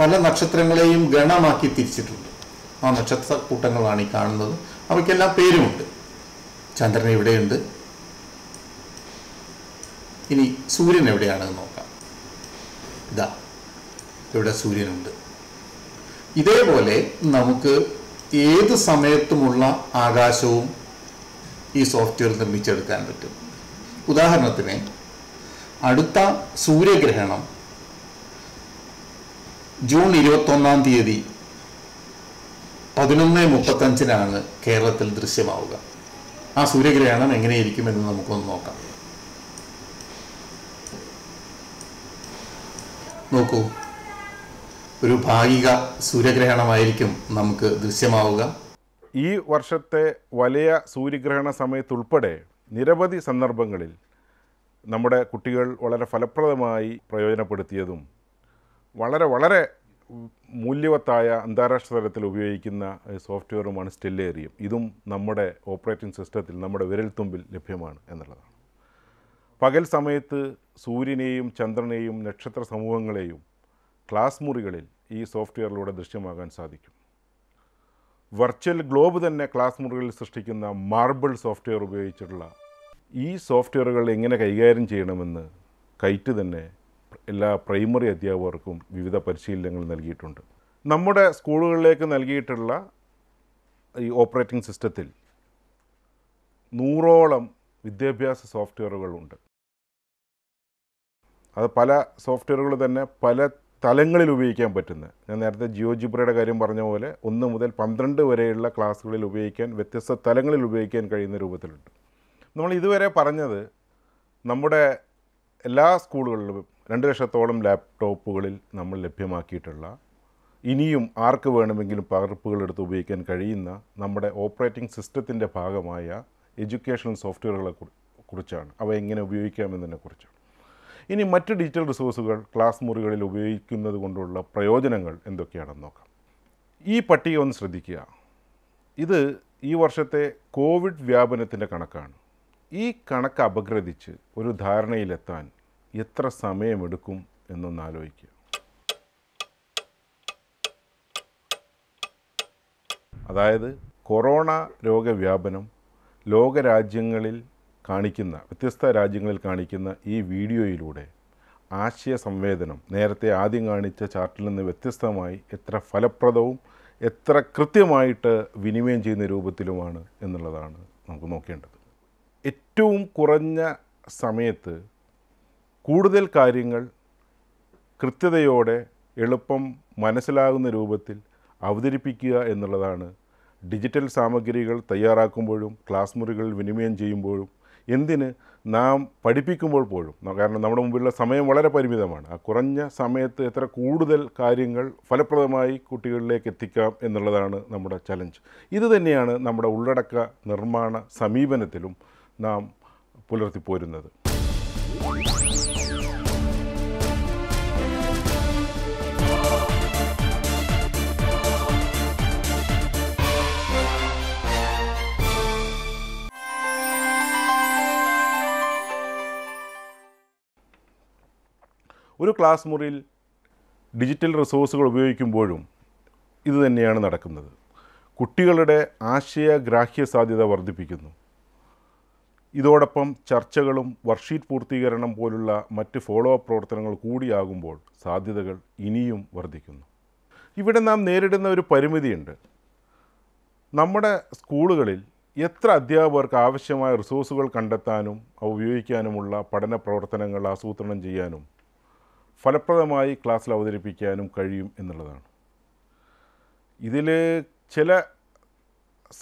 പല നക്ഷത്രങ്ങളെയും ഗണമാക്കി തിരിച്ചിട്ടുണ്ട് ആ നക്ഷത്ര കൂട്ടങ്ങളാണ് ഈ കാണുന്നത് അവയ്ക്കെല്ലാം പേരുമുണ്ട് ചന്ദ്രൻ ഇവിടെയുണ്ട് ഇനി സൂര്യൻ എവിടെയാണെന്ന് നോക്കാം ഇതാ ഇവിടെ സൂര്യനുണ്ട് ഇതേപോലെ നമുക്ക് ഏത് സമയത്തുമുള്ള ആകാശവും ഈ സോഫ്റ്റ്വെയർ നിർമ്മിച്ചെടുക്കാൻ പറ്റും ഉദാഹരണത്തിന് അടുത്ത സൂര്യഗ്രഹണം ജൂൺ ഇരുപത്തൊന്നാം തീയതി പതിനൊന്ന് മുപ്പത്തഞ്ചിനാണ് കേരളത്തിൽ ദൃശ്യമാവുക ആ സൂര്യഗ്രഹണം എങ്ങനെയിരിക്കുമെന്ന് നമുക്കൊന്ന് നോക്കാം നോക്കൂ ഒരു ഭാഗിക സൂര്യഗ്രഹണമായിരിക്കും നമുക്ക് ദൃശ്യമാവുക ഈ വർഷത്തെ വലിയ സൂര്യഗ്രഹണ സമയത്തുൾപ്പെടെ നിരവധി സന്ദർഭങ്ങളിൽ നമ്മുടെ കുട്ടികൾ വളരെ ഫലപ്രദമായി പ്രയോജനപ്പെടുത്തിയതും വളരെ വളരെ മൂല്യവത്തായ അന്താരാഷ്ട്ര തലത്തിൽ ഉപയോഗിക്കുന്ന സോഫ്റ്റ്വെയറുമാണ് സ്റ്റെല്ലേറിയം ഇതും നമ്മുടെ ഓപ്പറേറ്റിംഗ് സിസ്റ്റത്തിൽ നമ്മുടെ വിരൽത്തുമ്പിൽ ലഭ്യമാണ് എന്നുള്ളതാണ് പകൽ സമയത്ത് സൂര്യനെയും ചന്ദ്രനെയും നക്ഷത്ര സമൂഹങ്ങളെയും ക്ലാസ് മുറികളിൽ ഈ സോഫ്റ്റ്വെയറിലൂടെ ദൃശ്യമാകാൻ സാധിക്കും വെർച്വൽ ഗ്ലോബ് തന്നെ ക്ലാസ് മുറികളിൽ സൃഷ്ടിക്കുന്ന മാർബിൾ സോഫ്റ്റ്വെയർ ഉപയോഗിച്ചിട്ടുള്ള ഈ സോഫ്റ്റ്വെയറുകൾ എങ്ങനെ കൈകാര്യം ചെയ്യണമെന്ന് കൈറ്റ് തന്നെ എല്ലാ പ്രൈമറി അധ്യാപകർക്കും വിവിധ പരിശീലനങ്ങൾ നൽകിയിട്ടുണ്ട് നമ്മുടെ സ്കൂളുകളിലേക്ക് നൽകിയിട്ടുള്ള ഈ ഓപ്പറേറ്റിംഗ് സിസ്റ്റത്തിൽ നൂറോളം വിദ്യാഭ്യാസ സോഫ്റ്റ്വെയറുകളുണ്ട് അത് പല സോഫ്റ്റ്വെയറുകൾ തന്നെ പല തലങ്ങളിൽ ഉപയോഗിക്കാൻ പറ്റുന്ന ഞാൻ നേരത്തെ ജിയോ ജിബ്രയുടെ കാര്യം പറഞ്ഞ പോലെ ഒന്ന് മുതൽ പന്ത്രണ്ട് വരെയുള്ള ക്ലാസ്സുകളിൽ ഉപയോഗിക്കാൻ വ്യത്യസ്ത തലങ്ങളിൽ ഉപയോഗിക്കാൻ കഴിയുന്ന രൂപത്തിലുണ്ട് നമ്മൾ ഇതുവരെ പറഞ്ഞത് നമ്മുടെ എല്ലാ സ്കൂളുകളിലും രണ്ട് ലക്ഷത്തോളം ലാപ്ടോപ്പുകളിൽ നമ്മൾ ലഭ്യമാക്കിയിട്ടുള്ള ഇനിയും ആർക്ക് വേണമെങ്കിലും പകർപ്പുകൾ എടുത്ത് ഉപയോഗിക്കാൻ കഴിയുന്ന നമ്മുടെ ഓപ്പറേറ്റിംഗ് സിസ്റ്റത്തിൻ്റെ ഭാഗമായ എഡ്യൂക്കേഷണൽ സോഫ്റ്റ്വെയറുകളെ കുറിച്ചാണ് അവ എങ്ങനെ ഉപയോഗിക്കാമെന്നതിനെ കുറിച്ചാണ് ഇനി മറ്റ് ഡിജിറ്റൽ റിസോഴ്സുകൾ ക്ലാസ് മുറികളിൽ ഉപയോഗിക്കുന്നത് കൊണ്ടുള്ള പ്രയോജനങ്ങൾ എന്തൊക്കെയാണെന്ന് നോക്കാം ഈ പട്ടിക ഒന്ന് ശ്രദ്ധിക്കുക ഇത് ഈ വർഷത്തെ കോവിഡ് വ്യാപനത്തിൻ്റെ കണക്കാണ് ഈ കണക്ക് അപഗ്രഥിച്ച് ഒരു ധാരണയിലെത്താൻ എത്ര സമയമെടുക്കും എന്നൊന്ന് ആലോചിക്കുക അതായത് കൊറോണ രോഗവ്യാപനം ലോകരാജ്യങ്ങളിൽ കാണിക്കുന്ന വ്യത്യസ്ത രാജ്യങ്ങളിൽ കാണിക്കുന്ന ഈ വീഡിയോയിലൂടെ ആശയ സംവേദനം നേരത്തെ ആദ്യം കാണിച്ച ചാർട്ടിൽ നിന്ന് വ്യത്യസ്തമായി എത്ര ഫലപ്രദവും എത്ര കൃത്യമായിട്ട് വിനിമയം ചെയ്യുന്ന രൂപത്തിലുമാണ് എന്നുള്ളതാണ് നമുക്ക് നോക്കേണ്ടത് ഏറ്റവും കുറഞ്ഞ സമയത്ത് കൂടുതൽ കാര്യങ്ങൾ കൃത്യതയോടെ എളുപ്പം മനസ്സിലാകുന്ന രൂപത്തിൽ അവതരിപ്പിക്കുക എന്നുള്ളതാണ് ഡിജിറ്റൽ സാമഗ്രികൾ തയ്യാറാക്കുമ്പോഴും ക്ലാസ് മുറികളിൽ വിനിമയം ചെയ്യുമ്പോഴും എന്തിന് നാം പഠിപ്പിക്കുമ്പോൾ പോലും കാരണം നമ്മുടെ മുമ്പിലുള്ള സമയം വളരെ പരിമിതമാണ് ആ കുറഞ്ഞ സമയത്ത് എത്ര കൂടുതൽ കാര്യങ്ങൾ ഫലപ്രദമായി കുട്ടികളിലേക്ക് എത്തിക്കാം എന്നുള്ളതാണ് നമ്മുടെ ചലഞ്ച് ഇത് തന്നെയാണ് നമ്മുടെ ഉള്ളടക്ക നിർമ്മാണ സമീപനത്തിലും നാം പുലർത്തിപ്പോരുന്നത് ഒരു ക്ലാസ് മുറിയിൽ ഡിജിറ്റൽ റിസോഴ്സുകൾ ഉപയോഗിക്കുമ്പോഴും ഇത് തന്നെയാണ് നടക്കുന്നത് കുട്ടികളുടെ ആശയഗ്രാഹ്യ സാധ്യത വർദ്ധിപ്പിക്കുന്നു ഇതോടൊപ്പം ചർച്ചകളും വർക്ക്ഷീറ്റ് പൂർത്തീകരണം പോലുള്ള മറ്റ് ഫോളോ അപ്പ് പ്രവർത്തനങ്ങൾ കൂടിയാകുമ്പോൾ സാധ്യതകൾ ഇനിയും വർദ്ധിക്കുന്നു ഇവിടെ നാം നേരിടുന്ന ഒരു പരിമിതിയുണ്ട് നമ്മുടെ സ്കൂളുകളിൽ എത്ര അധ്യാപകർക്ക് ആവശ്യമായ റിസോഴ്സുകൾ കണ്ടെത്താനും അവ ഉപയോഗിക്കാനുമുള്ള പഠന പ്രവർത്തനങ്ങൾ ആസൂത്രണം ചെയ്യാനും ഫലപ്രദമായി ക്ലാസ്സിൽ അവതരിപ്പിക്കാനും കഴിയും എന്നുള്ളതാണ് ഇതിൽ ചില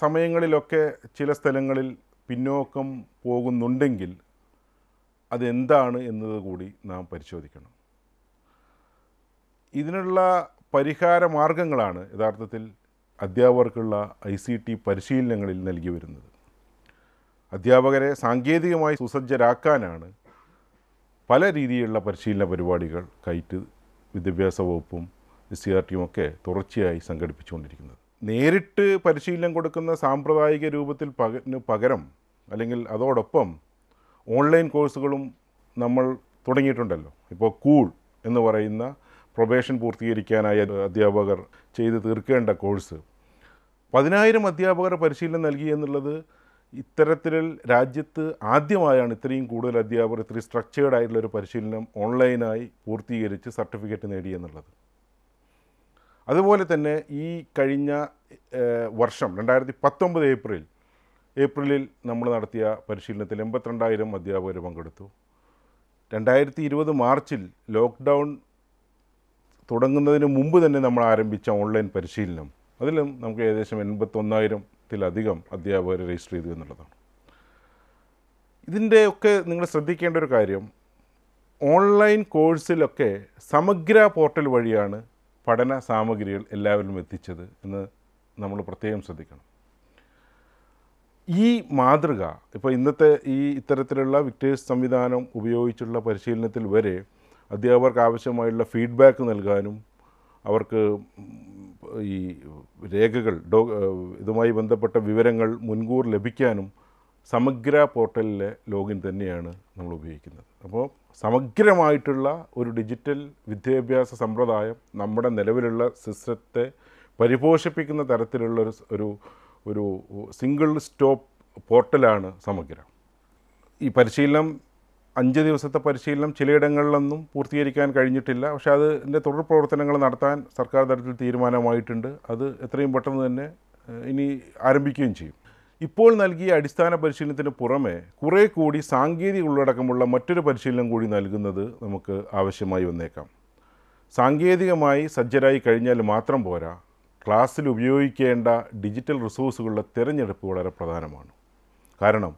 സമയങ്ങളിലൊക്കെ ചില സ്ഥലങ്ങളിൽ പിന്നോക്കം പോകുന്നുണ്ടെങ്കിൽ അതെന്താണ് എന്നത് കൂടി നാം പരിശോധിക്കണം ഇതിനുള്ള പരിഹാര മാർഗങ്ങളാണ് യഥാർത്ഥത്തിൽ അധ്യാപകർക്കുള്ള ഐ സി ടി പരിശീലനങ്ങളിൽ നൽകി വരുന്നത് അധ്യാപകരെ സാങ്കേതികമായി സുസജ്ജരാക്കാനാണ് പല രീതിയിലുള്ള പരിശീലന പരിപാടികൾ കൈറ്റ് വിദ്യാഭ്യാസ വകുപ്പും സി ആർ ടിയും ഒക്കെ തുടർച്ചയായി സംഘടിപ്പിച്ചുകൊണ്ടിരിക്കുന്നത് നേരിട്ട് പരിശീലനം കൊടുക്കുന്ന സാമ്പ്രദായിക രൂപത്തിൽ പകരം അല്ലെങ്കിൽ അതോടൊപ്പം ഓൺലൈൻ കോഴ്സുകളും നമ്മൾ തുടങ്ങിയിട്ടുണ്ടല്ലോ ഇപ്പോൾ കൂൾ എന്ന് പറയുന്ന പ്രൊബേഷൻ പൂർത്തീകരിക്കാനായ അധ്യാപകർ ചെയ്ത് തീർക്കേണ്ട കോഴ്സ് പതിനായിരം അധ്യാപകർ പരിശീലനം നൽകി എന്നുള്ളത് ഇത്തരത്തിൽ രാജ്യത്ത് ആദ്യമായാണ് ഇത്രയും കൂടുതൽ അധ്യാപകർ ഇത്രയും സ്ട്രക്ചേർഡ് ആയിട്ടുള്ള ഒരു പരിശീലനം ഓൺലൈനായി പൂർത്തീകരിച്ച് സർട്ടിഫിക്കറ്റ് നേടിയെന്നുള്ളത് അതുപോലെ തന്നെ ഈ കഴിഞ്ഞ വർഷം രണ്ടായിരത്തി പത്തൊമ്പത് ഏപ്രിൽ ഏപ്രിലിൽ നമ്മൾ നടത്തിയ പരിശീലനത്തിൽ എൺപത്തിരണ്ടായിരം അധ്യാപകർ പങ്കെടുത്തു രണ്ടായിരത്തി ഇരുപത് മാർച്ചിൽ ലോക്ക്ഡൗൺ തുടങ്ങുന്നതിന് മുമ്പ് തന്നെ നമ്മൾ ആരംഭിച്ച ഓൺലൈൻ പരിശീലനം അതിലും നമുക്ക് ഏകദേശം എൺപത്തൊന്നായിരം ത്തിലധികം അധ്യാപകരെ രജിസ്റ്റർ ചെയ്തു എന്നുള്ളതാണ് ഇതിൻ്റെയൊക്കെ നിങ്ങൾ ശ്രദ്ധിക്കേണ്ട ഒരു കാര്യം ഓൺലൈൻ കോഴ്സിലൊക്കെ സമഗ്ര പോർട്ടൽ വഴിയാണ് പഠന സാമഗ്രികൾ എല്ലാവരിലും എത്തിച്ചത് എന്ന് നമ്മൾ പ്രത്യേകം ശ്രദ്ധിക്കണം ഈ മാതൃക ഇപ്പോൾ ഇന്നത്തെ ഈ ഇത്തരത്തിലുള്ള വിക്ടേഴ്സ് സംവിധാനം ഉപയോഗിച്ചുള്ള പരിശീലനത്തിൽ വരെ അധ്യാപകർക്ക് ആവശ്യമായുള്ള ഫീഡ്ബാക്ക് നൽകാനും അവർക്ക് ഈ രേഖകൾ ഡോ ഇതുമായി ബന്ധപ്പെട്ട വിവരങ്ങൾ മുൻകൂർ ലഭിക്കാനും സമഗ്ര പോർട്ടലിലെ ലോഗിൻ തന്നെയാണ് നമ്മൾ ഉപയോഗിക്കുന്നത് അപ്പോൾ സമഗ്രമായിട്ടുള്ള ഒരു ഡിജിറ്റൽ വിദ്യാഭ്യാസ സമ്പ്രദായം നമ്മുടെ നിലവിലുള്ള സിസ്റ്റത്തെ പരിപോഷിപ്പിക്കുന്ന തരത്തിലുള്ള ഒരു ഒരു ഒരു സിംഗിൾ സ്റ്റോപ്പ് പോർട്ടലാണ് സമഗ്ര ഈ പരിശീലനം അഞ്ച് ദിവസത്തെ പരിശീലനം ചിലയിടങ്ങളിലൊന്നും പൂർത്തീകരിക്കാൻ കഴിഞ്ഞിട്ടില്ല പക്ഷേ അതിൻ്റെ തുടർ പ്രവർത്തനങ്ങൾ നടത്താൻ സർക്കാർ തലത്തിൽ തീരുമാനമായിട്ടുണ്ട് അത് എത്രയും പെട്ടെന്ന് തന്നെ ഇനി ആരംഭിക്കുകയും ചെയ്യും ഇപ്പോൾ നൽകിയ അടിസ്ഥാന പരിശീലനത്തിന് പുറമെ കുറേ കൂടി സാങ്കേതിക ഉള്ളടക്കമുള്ള മറ്റൊരു പരിശീലനം കൂടി നൽകുന്നത് നമുക്ക് ആവശ്യമായി വന്നേക്കാം സാങ്കേതികമായി സജ്ജരായി കഴിഞ്ഞാൽ മാത്രം പോരാ ക്ലാസ്സിൽ ഉപയോഗിക്കേണ്ട ഡിജിറ്റൽ റിസോഴ്സുകളുടെ തിരഞ്ഞെടുപ്പ് വളരെ പ്രധാനമാണ് കാരണം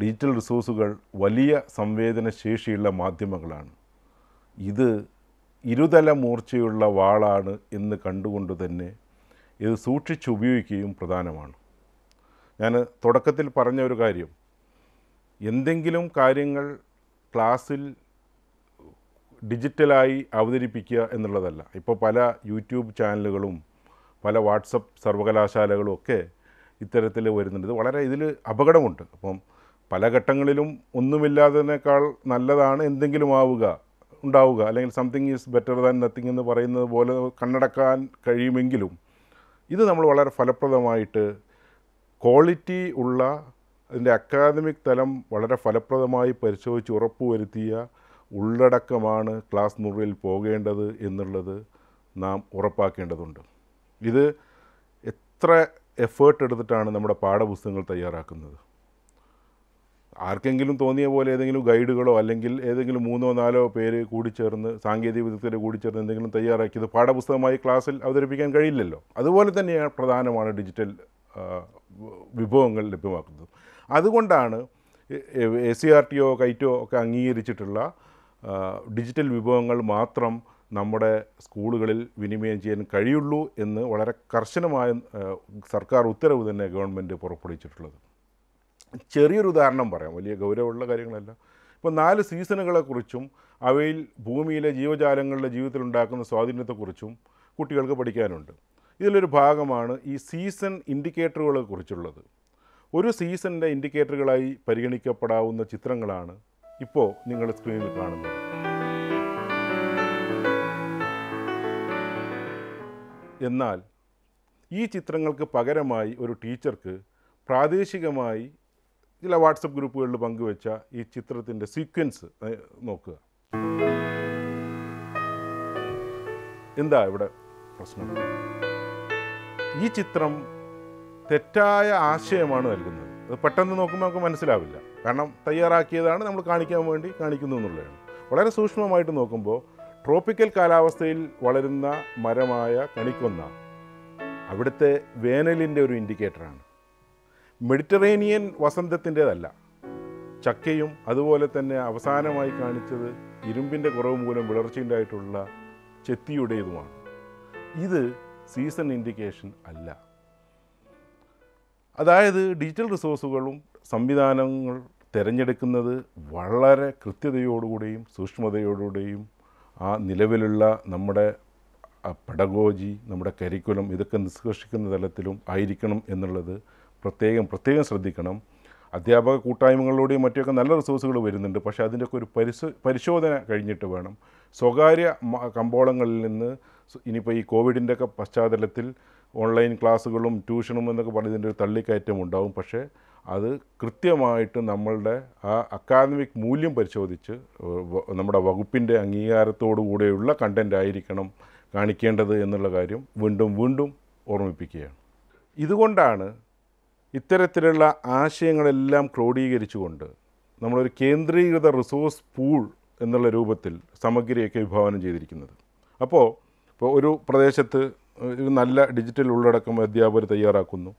ഡിജിറ്റൽ റിസോഴ്സുകൾ വലിയ സംവേദനശേഷിയുള്ള മാധ്യമങ്ങളാണ് ഇത് ഇരുതല മൂർച്ചയുള്ള വാളാണ് എന്ന് കണ്ടുകൊണ്ട് തന്നെ ഇത് സൂക്ഷിച്ച് ഉപയോഗിക്കുകയും പ്രധാനമാണ് ഞാൻ തുടക്കത്തിൽ പറഞ്ഞ ഒരു കാര്യം എന്തെങ്കിലും കാര്യങ്ങൾ ക്ലാസ്സിൽ ഡിജിറ്റലായി അവതരിപ്പിക്കുക എന്നുള്ളതല്ല ഇപ്പോൾ പല യൂട്യൂബ് ചാനലുകളും പല വാട്സപ്പ് സർവകലാശാലകളും ഒക്കെ ഇത്തരത്തിൽ വരുന്നുണ്ട് ഇത് വളരെ ഇതിൽ അപകടമുണ്ട് അപ്പം പല ഘട്ടങ്ങളിലും ഒന്നുമില്ലാത്തതിനേക്കാൾ നല്ലതാണ് എന്തെങ്കിലും ആവുക ഉണ്ടാവുക അല്ലെങ്കിൽ something is better than nothing എന്ന് പറയുന്നത് പോലെ കണ്ണടക്കാൻ കഴിയുമെങ്കിലും ഇത് നമ്മൾ വളരെ ഫലപ്രദമായിട്ട് ക്വാളിറ്റി ഉള്ള അതിൻ്റെ അക്കാദമിക് തലം വളരെ ഫലപ്രദമായി പരിശോധിച്ച് ഉറപ്പുവരുത്തിയ ഉള്ളടക്കമാണ് ക്ലാസ് മുറിയിൽ പോകേണ്ടത് എന്നുള്ളത് നാം ഉറപ്പാക്കേണ്ടതുണ്ട് ഇത് എത്ര എഫേർട്ട് എടുത്തിട്ടാണ് നമ്മുടെ പാഠപുസ്തകങ്ങൾ തയ്യാറാക്കുന്നത് ആർക്കെങ്കിലും തോന്നിയ പോലെ ഏതെങ്കിലും ഗൈഡുകളോ അല്ലെങ്കിൽ ഏതെങ്കിലും മൂന്നോ നാലോ പേര് കൂടിച്ചേർന്ന് സാങ്കേതിക വിദഗ്ധരെ കൂടിച്ചേർന്ന് എന്തെങ്കിലും തയ്യാറാക്കിയത് പാഠപുസ്തകമായി ക്ലാസ്സിൽ അവതരിപ്പിക്കാൻ കഴിയില്ലല്ലോ അതുപോലെ തന്നെയാണ് പ്രധാനമാണ് ഡിജിറ്റൽ വിഭവങ്ങൾ ലഭ്യമാക്കുന്നത് അതുകൊണ്ടാണ് എ സി ആർ ടി ഒ കൈറ്റോ ഒക്കെ അംഗീകരിച്ചിട്ടുള്ള ഡിജിറ്റൽ വിഭവങ്ങൾ മാത്രം നമ്മുടെ സ്കൂളുകളിൽ വിനിമയം ചെയ്യാൻ കഴിയുള്ളൂ എന്ന് വളരെ കർശനമായ സർക്കാർ ഉത്തരവ് തന്നെ ഗവൺമെൻറ് പുറപ്പെടുവിച്ചിട്ടുള്ളത് ചെറിയൊരു ഉദാഹരണം പറയാം വലിയ ഗൗരവമുള്ള കാര്യങ്ങളല്ല ഇപ്പോൾ നാല് സീസണുകളെക്കുറിച്ചും അവയിൽ ഭൂമിയിലെ ജീവജാലങ്ങളുടെ ജീവിതത്തിൽ ഉണ്ടാക്കുന്ന സ്വാധീനത്തെക്കുറിച്ചും കുട്ടികൾക്ക് പഠിക്കാനുണ്ട് ഇതിലൊരു ഭാഗമാണ് ഈ സീസൺ ഇൻഡിക്കേറ്ററുകളെ കുറിച്ചുള്ളത് ഒരു സീസണിൻ്റെ ഇൻഡിക്കേറ്ററുകളായി പരിഗണിക്കപ്പെടാവുന്ന ചിത്രങ്ങളാണ് ഇപ്പോൾ നിങ്ങൾ സ്ക്രീനിൽ കാണുന്നത് എന്നാൽ ഈ ചിത്രങ്ങൾക്ക് പകരമായി ഒരു ടീച്ചർക്ക് പ്രാദേശികമായി ചില വാട്സപ്പ് ഗ്രൂപ്പുകളിൽ പങ്കുവെച്ച ഈ ചിത്രത്തിൻ്റെ സീക്വൻസ് നോക്കുക എന്താ ഇവിടെ പ്രശ്നം ഈ ചിത്രം തെറ്റായ ആശയമാണ് നൽകുന്നത് അത് പെട്ടെന്ന് നോക്കുമ്പോൾ നമുക്ക് മനസ്സിലാവില്ല കാരണം തയ്യാറാക്കിയതാണ് നമ്മൾ കാണിക്കാൻ വേണ്ടി കാണിക്കുന്നു എന്നുള്ളതാണ് വളരെ സൂക്ഷ്മമായിട്ട് നോക്കുമ്പോൾ ട്രോപ്പിക്കൽ കാലാവസ്ഥയിൽ വളരുന്ന മരമായ കണിക്കൊന്ന അവിടുത്തെ വേനലിൻ്റെ ഒരു ഇൻഡിക്കേറ്ററാണ് മെഡിറ്ററേനിയൻ വസന്തത്തിൻ്റെതല്ല ചക്കയും അതുപോലെ തന്നെ അവസാനമായി കാണിച്ചത് ഇരുമ്പിൻ്റെ കുറവ് മൂലം വിളർച്ചയുണ്ടായിട്ടുള്ള ചെത്തിയുടേതുമാണ് ഇത് സീസൺ ഇൻഡിക്കേഷൻ അല്ല അതായത് ഡിജിറ്റൽ റിസോഴ്സുകളും സംവിധാനങ്ങൾ തിരഞ്ഞെടുക്കുന്നത് വളരെ കൃത്യതയോടുകൂടിയും സൂക്ഷ്മതയോടുകൂടിയും ആ നിലവിലുള്ള നമ്മുടെ പടഗോജി നമ്മുടെ കരിക്കുലം ഇതൊക്കെ നിഷ്കർഷിക്കുന്ന തലത്തിലും ആയിരിക്കണം എന്നുള്ളത് പ്രത്യേകം പ്രത്യേകം ശ്രദ്ധിക്കണം അധ്യാപക കൂട്ടായ്മകളിലൂടെയും മറ്റുമൊക്കെ നല്ല റിസോഴ്സുകൾ വരുന്നുണ്ട് പക്ഷേ അതിൻ്റെയൊക്കെ ഒരു പരിശോ പരിശോധന കഴിഞ്ഞിട്ട് വേണം സ്വകാര്യ കമ്പോളങ്ങളിൽ നിന്ന് ഇനിയിപ്പോൾ ഈ ഒക്കെ പശ്ചാത്തലത്തിൽ ഓൺലൈൻ ക്ലാസ്സുകളും ട്യൂഷനും എന്നൊക്കെ പറഞ്ഞതിൻ്റെ ഒരു തള്ളിക്കയറ്റം ഉണ്ടാവും പക്ഷേ അത് കൃത്യമായിട്ട് നമ്മളുടെ ആ അക്കാദമിക് മൂല്യം പരിശോധിച്ച് നമ്മുടെ വകുപ്പിൻ്റെ അംഗീകാരത്തോടു കൂടെയുള്ള കണ്ടൻ്റ് ആയിരിക്കണം കാണിക്കേണ്ടത് എന്നുള്ള കാര്യം വീണ്ടും വീണ്ടും ഓർമ്മിപ്പിക്കുകയാണ് ഇതുകൊണ്ടാണ് ഇത്തരത്തിലുള്ള ആശയങ്ങളെല്ലാം ക്രോഡീകരിച്ചുകൊണ്ട് നമ്മളൊരു കേന്ദ്രീകൃത റിസോഴ്സ് പൂൾ എന്നുള്ള രൂപത്തിൽ സമഗ്രയൊക്കെ വിഭാവനം ചെയ്തിരിക്കുന്നത് അപ്പോൾ ഇപ്പോൾ ഒരു പ്രദേശത്ത് നല്ല ഡിജിറ്റൽ ഉള്ളടക്കം അധ്യാപകർ തയ്യാറാക്കുന്നു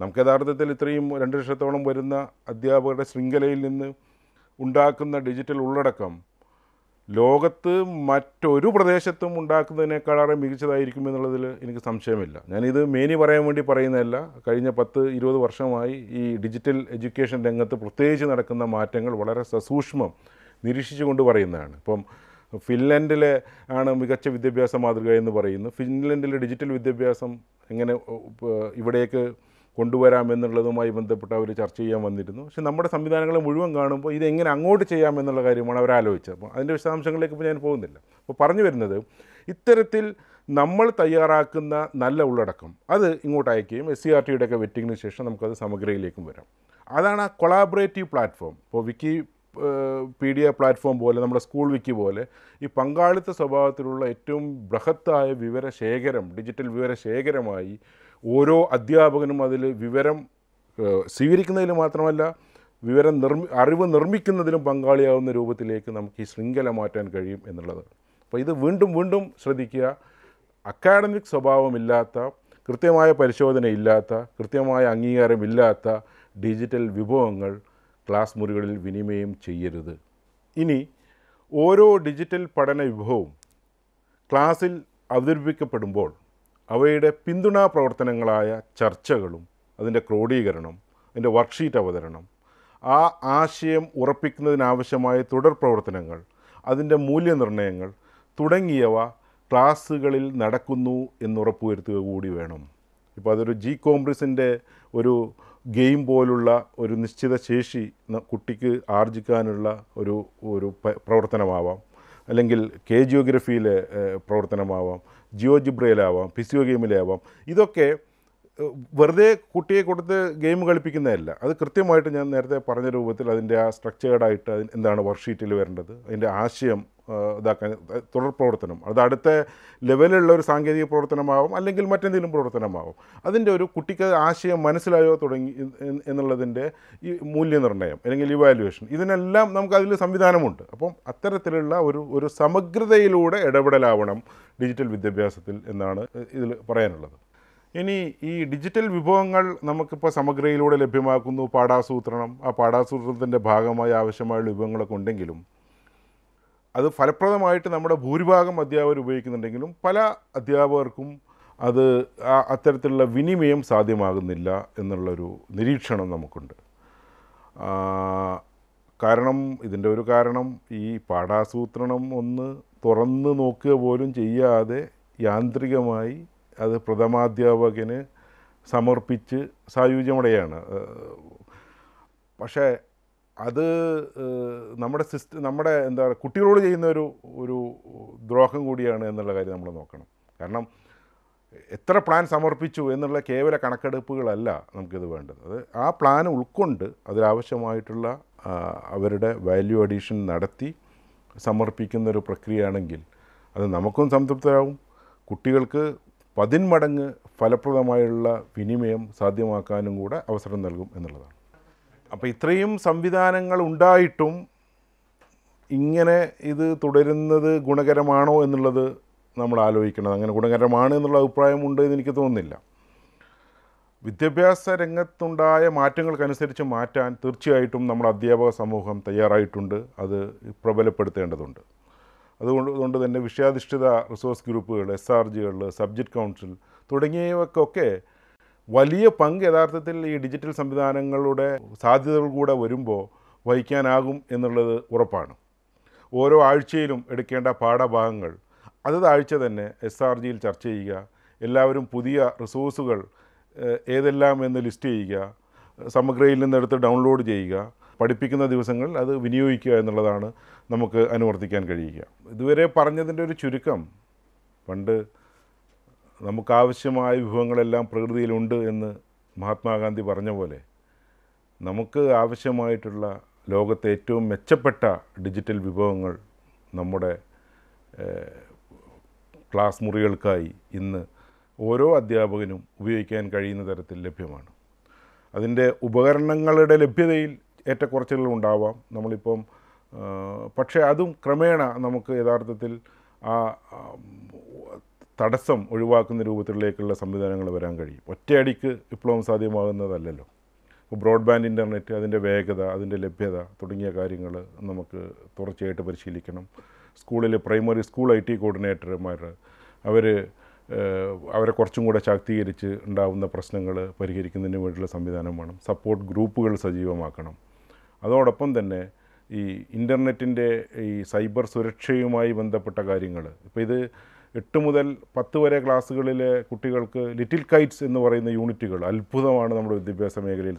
നമുക്ക് യഥാർത്ഥത്തിൽ ഇത്രയും രണ്ട് ലക്ഷത്തോളം വരുന്ന അധ്യാപകരുടെ ശൃംഖലയിൽ നിന്ന് ഉണ്ടാക്കുന്ന ഡിജിറ്റൽ ഉള്ളടക്കം ലോകത്ത് മറ്റൊരു പ്രദേശത്തും ഉണ്ടാക്കുന്നതിനേക്കാളേറെ മികച്ചതായിരിക്കും എന്നുള്ളതിൽ എനിക്ക് സംശയമില്ല ഞാനിത് മേനി പറയാൻ വേണ്ടി പറയുന്നതല്ല കഴിഞ്ഞ പത്ത് ഇരുപത് വർഷമായി ഈ ഡിജിറ്റൽ എഡ്യൂക്കേഷൻ രംഗത്ത് പ്രത്യേകിച്ച് നടക്കുന്ന മാറ്റങ്ങൾ വളരെ സസൂക്ഷ്മം കൊണ്ട് പറയുന്നതാണ് ഇപ്പം ഫിൻലൻഡിലെ ആണ് മികച്ച വിദ്യാഭ്യാസ മാതൃക എന്ന് പറയുന്നു ഫിൻലൻഡിലെ ഡിജിറ്റൽ വിദ്യാഭ്യാസം എങ്ങനെ ഇവിടേക്ക് കൊണ്ടുവരാമെന്നുള്ളതുമായി ബന്ധപ്പെട്ട് അവർ ചർച്ച ചെയ്യാൻ വന്നിരുന്നു പക്ഷേ നമ്മുടെ സംവിധാനങ്ങളെ മുഴുവൻ കാണുമ്പോൾ ഇതെങ്ങനെ അങ്ങോട്ട് ചെയ്യാമെന്നുള്ള കാര്യമാണ് അവർ ആലോചിച്ചത് അപ്പോൾ അതിൻ്റെ വിശദാംശങ്ങളിലേക്ക് ഇപ്പോൾ ഞാൻ പോകുന്നില്ല അപ്പോൾ പറഞ്ഞു വരുന്നത് ഇത്തരത്തിൽ നമ്മൾ തയ്യാറാക്കുന്ന നല്ല ഉള്ളടക്കം അത് ഇങ്ങോട്ട് അയക്കുകയും എസ് സി ആർ ടിയുടെയൊക്കെ വെറ്റിങ്ങിന് ശേഷം നമുക്കത് സമഗ്രയിലേക്കും വരാം അതാണ് ആ കൊളാബറേറ്റീവ് പ്ലാറ്റ്ഫോം ഇപ്പോൾ wiki P D A platform പോലെ നമ്മുടെ സ്കൂൾ വിക്കി പോലെ ഈ പങ്കാളിത്ത സ്വഭാവത്തിലുള്ള ഏറ്റവും ബൃഹത്തായ വിവരശേഖരം ഡിജിറ്റൽ വിവരശേഖരമായി ഓരോ അധ്യാപകനും അതിൽ വിവരം സ്വീകരിക്കുന്നതിൽ മാത്രമല്ല വിവരം നിർമ്മി അറിവ് നിർമ്മിക്കുന്നതിലും പങ്കാളിയാവുന്ന രൂപത്തിലേക്ക് നമുക്ക് ഈ ശൃംഖല മാറ്റാൻ കഴിയും എന്നുള്ളത് അപ്പോൾ ഇത് വീണ്ടും വീണ്ടും ശ്രദ്ധിക്കുക അക്കാഡമിക് സ്വഭാവമില്ലാത്ത കൃത്യമായ പരിശോധനയില്ലാത്ത കൃത്യമായ അംഗീകാരമില്ലാത്ത ഡിജിറ്റൽ വിഭവങ്ങൾ ക്ലാസ് മുറികളിൽ വിനിമയം ചെയ്യരുത് ഇനി ഓരോ ഡിജിറ്റൽ പഠന വിഭവവും ക്ലാസ്സിൽ അവതരിപ്പിക്കപ്പെടുമ്പോൾ അവയുടെ പിന്തുണാ പ്രവർത്തനങ്ങളായ ചർച്ചകളും അതിൻ്റെ ക്രോഡീകരണം അതിൻ്റെ വർക്ക്ഷീറ്റ് അവതരണം ആ ആശയം ഉറപ്പിക്കുന്നതിനാവശ്യമായ തുടർ പ്രവർത്തനങ്ങൾ അതിൻ്റെ മൂല്യനിർണ്ണയങ്ങൾ തുടങ്ങിയവ ക്ലാസ്സുകളിൽ നടക്കുന്നു എന്നുറപ്പുവരുത്തുക കൂടി വേണം ഇപ്പോൾ അതൊരു ജി കോംബ്രിസിൻ്റെ ഒരു ഗെയിം പോലുള്ള ഒരു നിശ്ചിത ശേഷി കുട്ടിക്ക് ആർജിക്കാനുള്ള ഒരു ഒരു പ്രവർത്തനമാവാം അല്ലെങ്കിൽ കെ ജിയോഗ്രഫിയിലെ പ്രവർത്തനമാവാം ജിയോജിബ്രയിലാവാം ഫിസിയോ ഗെയിമിലാവാം ഇതൊക്കെ വെറുതെ കുട്ടിയെ കൊടുത്ത് ഗെയിം കളിപ്പിക്കുന്നതല്ല അത് കൃത്യമായിട്ട് ഞാൻ നേരത്തെ പറഞ്ഞ രൂപത്തിൽ അതിൻ്റെ ആ സ്ട്രക്ചേർഡായിട്ട് അതിന് എന്താണ് വർക്ക്ഷീറ്റിൽ വരേണ്ടത് അതിൻ്റെ ആശയം ഇതാക്കാൻ തുടർ പ്രവർത്തനം അത് അടുത്ത ലെവലിലുള്ള ഒരു സാങ്കേതിക പ്രവർത്തനമാവും അല്ലെങ്കിൽ മറ്റെന്തെങ്കിലും പ്രവർത്തനമാവും അതിൻ്റെ ഒരു കുട്ടിക്ക് ആശയം മനസ്സിലായോ തുടങ്ങി എന്നുള്ളതിൻ്റെ ഈ മൂല്യനിർണ്ണയം അല്ലെങ്കിൽ ഇവാലുവേഷൻ ഇതിനെല്ലാം നമുക്ക് അതിൽ സംവിധാനമുണ്ട് അപ്പം അത്തരത്തിലുള്ള ഒരു ഒരു സമഗ്രതയിലൂടെ ഇടപെടലാവണം ഡിജിറ്റൽ വിദ്യാഭ്യാസത്തിൽ എന്നാണ് ഇതിൽ പറയാനുള്ളത് ഇനി ഈ ഡിജിറ്റൽ വിഭവങ്ങൾ നമുക്കിപ്പോൾ സമഗ്രയിലൂടെ ലഭ്യമാക്കുന്നു പാഠാസൂത്രണം ആ പാഠാസൂത്രണത്തിൻ്റെ ഭാഗമായി ആവശ്യമായ വിഭവങ്ങളൊക്കെ ഉണ്ടെങ്കിലും അത് ഫലപ്രദമായിട്ട് നമ്മുടെ ഭൂരിഭാഗം അധ്യാപകർ ഉപയോഗിക്കുന്നുണ്ടെങ്കിലും പല അധ്യാപകർക്കും അത് അത്തരത്തിലുള്ള വിനിമയം സാധ്യമാകുന്നില്ല എന്നുള്ളൊരു നിരീക്ഷണം നമുക്കുണ്ട് കാരണം ഇതിൻ്റെ ഒരു കാരണം ഈ പാഠാസൂത്രണം ഒന്ന് തുറന്ന് നോക്കുക പോലും ചെയ്യാതെ യാന്ത്രികമായി അത് പ്രഥമാധ്യാപകന് സമർപ്പിച്ച് സായുജ്യമുടയാണ് പക്ഷേ അത് നമ്മുടെ സിസ്റ്റം നമ്മുടെ എന്താ പറയുക കുട്ടികളോട് ചെയ്യുന്ന ഒരു ഒരു ദ്രോഹം കൂടിയാണ് എന്നുള്ള കാര്യം നമ്മൾ നോക്കണം കാരണം എത്ര പ്ലാൻ സമർപ്പിച്ചു എന്നുള്ള കേവല കണക്കെടുപ്പുകളല്ല നമുക്കിത് വേണ്ടത് അത് ആ പ്ലാൻ ഉൾക്കൊണ്ട് അതിലാവശ്യമായിട്ടുള്ള അവരുടെ വാല്യൂ അഡീഷൻ നടത്തി സമർപ്പിക്കുന്നൊരു പ്രക്രിയയാണെങ്കിൽ അത് നമുക്കും സംതൃപ്തരാകും കുട്ടികൾക്ക് പതിന്മടങ്ങ് ഫലപ്രദമായുള്ള വിനിമയം സാധ്യമാക്കാനും കൂടെ അവസരം നൽകും എന്നുള്ളതാണ് അപ്പോൾ ഇത്രയും സംവിധാനങ്ങൾ ഉണ്ടായിട്ടും ഇങ്ങനെ ഇത് തുടരുന്നത് ഗുണകരമാണോ എന്നുള്ളത് നമ്മൾ ആലോചിക്കണം അങ്ങനെ ഗുണകരമാണ് എന്നുള്ള അഭിപ്രായമുണ്ട് എന്ന് എനിക്ക് തോന്നുന്നില്ല വിദ്യാഭ്യാസ രംഗത്തുണ്ടായ മാറ്റങ്ങൾക്കനുസരിച്ച് മാറ്റാൻ തീർച്ചയായിട്ടും നമ്മുടെ അധ്യാപക സമൂഹം തയ്യാറായിട്ടുണ്ട് അത് പ്രബലപ്പെടുത്തേണ്ടതുണ്ട് അതുകൊണ്ട് അതുകൊണ്ട് തന്നെ വിഷയാധിഷ്ഠിത റിസോഴ്സ് ഗ്രൂപ്പുകൾ എസ് ആർ ജികൾ സബ്ജക്റ്റ് കൗൺസിൽ തുടങ്ങിയവക്കൊക്കെ വലിയ പങ്ക് യഥാർത്ഥത്തിൽ ഈ ഡിജിറ്റൽ സംവിധാനങ്ങളുടെ സാധ്യതകൾ കൂടെ വരുമ്പോൾ വഹിക്കാനാകും എന്നുള്ളത് ഉറപ്പാണ് ഓരോ ആഴ്ചയിലും എടുക്കേണ്ട പാഠഭാഗങ്ങൾ അതത് ആഴ്ച തന്നെ എസ് ആർ ജിയിൽ ചർച്ച ചെയ്യുക എല്ലാവരും പുതിയ റിസോഴ്സുകൾ ഏതെല്ലാം എന്ന് ലിസ്റ്റ് ചെയ്യുക സമഗ്രയിൽ നിന്നെടുത്ത് ഡൗൺലോഡ് ചെയ്യുക പഠിപ്പിക്കുന്ന ദിവസങ്ങളിൽ അത് വിനിയോഗിക്കുക എന്നുള്ളതാണ് നമുക്ക് അനുവർത്തിക്കാൻ കഴിയുക ഇതുവരെ പറഞ്ഞതിൻ്റെ ഒരു ചുരുക്കം പണ്ട് നമുക്കാവശ്യമായ വിഭവങ്ങളെല്ലാം പ്രകൃതിയിലുണ്ട് എന്ന് മഹാത്മാഗാന്ധി പറഞ്ഞ പോലെ നമുക്ക് ആവശ്യമായിട്ടുള്ള ലോകത്തെ ഏറ്റവും മെച്ചപ്പെട്ട ഡിജിറ്റൽ വിഭവങ്ങൾ നമ്മുടെ ക്ലാസ് മുറികൾക്കായി ഇന്ന് ഓരോ അധ്യാപകനും ഉപയോഗിക്കാൻ കഴിയുന്ന തരത്തിൽ ലഭ്യമാണ് അതിൻ്റെ ഉപകരണങ്ങളുടെ ലഭ്യതയിൽ ഏറ്റക്കുറച്ചിലും ഉണ്ടാവാം നമ്മളിപ്പം പക്ഷേ അതും ക്രമേണ നമുക്ക് യഥാർത്ഥത്തിൽ ആ തടസ്സം ഒഴിവാക്കുന്ന രൂപത്തിലേക്കുള്ള സംവിധാനങ്ങൾ വരാൻ കഴിയും ഒറ്റയടിക്ക് വിപ്ലവം സാധ്യമാകുന്നതല്ലല്ലോ ഇപ്പോൾ ബ്രോഡ്ബാൻഡ് ഇൻ്റർനെറ്റ് അതിൻ്റെ വേഗത അതിൻ്റെ ലഭ്യത തുടങ്ങിയ കാര്യങ്ങൾ നമുക്ക് തുടർച്ചയായിട്ട് പരിശീലിക്കണം സ്കൂളിൽ പ്രൈമറി സ്കൂൾ ഐ ടി കോർഡിനേറ്റർമാർ അവർ അവരെ കുറച്ചും കൂടെ ശാക്തീകരിച്ച് ഉണ്ടാവുന്ന പ്രശ്നങ്ങൾ പരിഹരിക്കുന്നതിന് വേണ്ടിയുള്ള സംവിധാനം വേണം സപ്പോർട്ട് ഗ്രൂപ്പുകൾ സജീവമാക്കണം അതോടൊപ്പം തന്നെ ഈ ഇൻ്റർനെറ്റിൻ്റെ ഈ സൈബർ സുരക്ഷയുമായി ബന്ധപ്പെട്ട കാര്യങ്ങൾ ഇപ്പോൾ ഇത് എട്ട് മുതൽ പത്ത് വരെ ക്ലാസ്സുകളിലെ കുട്ടികൾക്ക് ലിറ്റിൽ കൈറ്റ്സ് എന്ന് പറയുന്ന യൂണിറ്റുകൾ അത്ഭുതമാണ് നമ്മുടെ വിദ്യാഭ്യാസ മേഖലയിൽ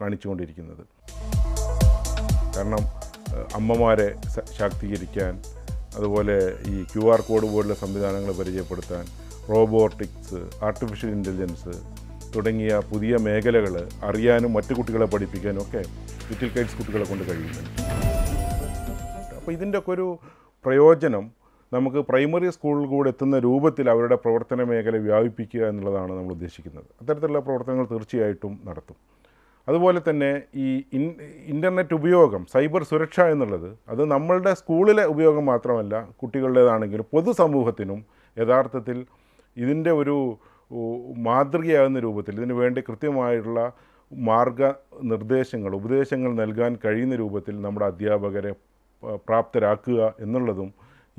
കാണിച്ചുകൊണ്ടിരിക്കുന്നത് കാരണം അമ്മമാരെ ശാക്തീകരിക്കാൻ അതുപോലെ ഈ ക്യു ആർ കോഡ് പോലുള്ള സംവിധാനങ്ങൾ പരിചയപ്പെടുത്താൻ റോബോട്ടിക്സ് ആർട്ടിഫിഷ്യൽ ഇൻ്റലിജൻസ് തുടങ്ങിയ പുതിയ മേഖലകൾ അറിയാനും മറ്റു കുട്ടികളെ പഠിപ്പിക്കാനും ഒക്കെ ലിറ്റിൽ കൈറ്റ്സ് കുട്ടികളെ കൊണ്ട് കഴിയുന്നുണ്ട് അപ്പോൾ ഇതിൻ്റെയൊക്കെ ഒരു പ്രയോജനം നമുക്ക് പ്രൈമറി സ്കൂളിൽ കൂടെ എത്തുന്ന രൂപത്തിൽ അവരുടെ പ്രവർത്തന മേഖല വ്യാപിപ്പിക്കുക എന്നുള്ളതാണ് നമ്മൾ ഉദ്ദേശിക്കുന്നത് അത്തരത്തിലുള്ള പ്രവർത്തനങ്ങൾ തീർച്ചയായിട്ടും നടത്തും അതുപോലെ തന്നെ ഈ ഇൻ ഇൻ്റർനെറ്റ് ഉപയോഗം സൈബർ സുരക്ഷ എന്നുള്ളത് അത് നമ്മളുടെ സ്കൂളിലെ ഉപയോഗം മാത്രമല്ല കുട്ടികളുടേതാണെങ്കിലും പൊതുസമൂഹത്തിനും യഥാർത്ഥത്തിൽ ഇതിൻ്റെ ഒരു മാതൃകയാകുന്ന രൂപത്തിൽ ഇതിനു വേണ്ടി കൃത്യമായിട്ടുള്ള മാർഗ നിർദ്ദേശങ്ങൾ ഉപദേശങ്ങൾ നൽകാൻ കഴിയുന്ന രൂപത്തിൽ നമ്മുടെ അധ്യാപകരെ പ്രാപ്തരാക്കുക എന്നുള്ളതും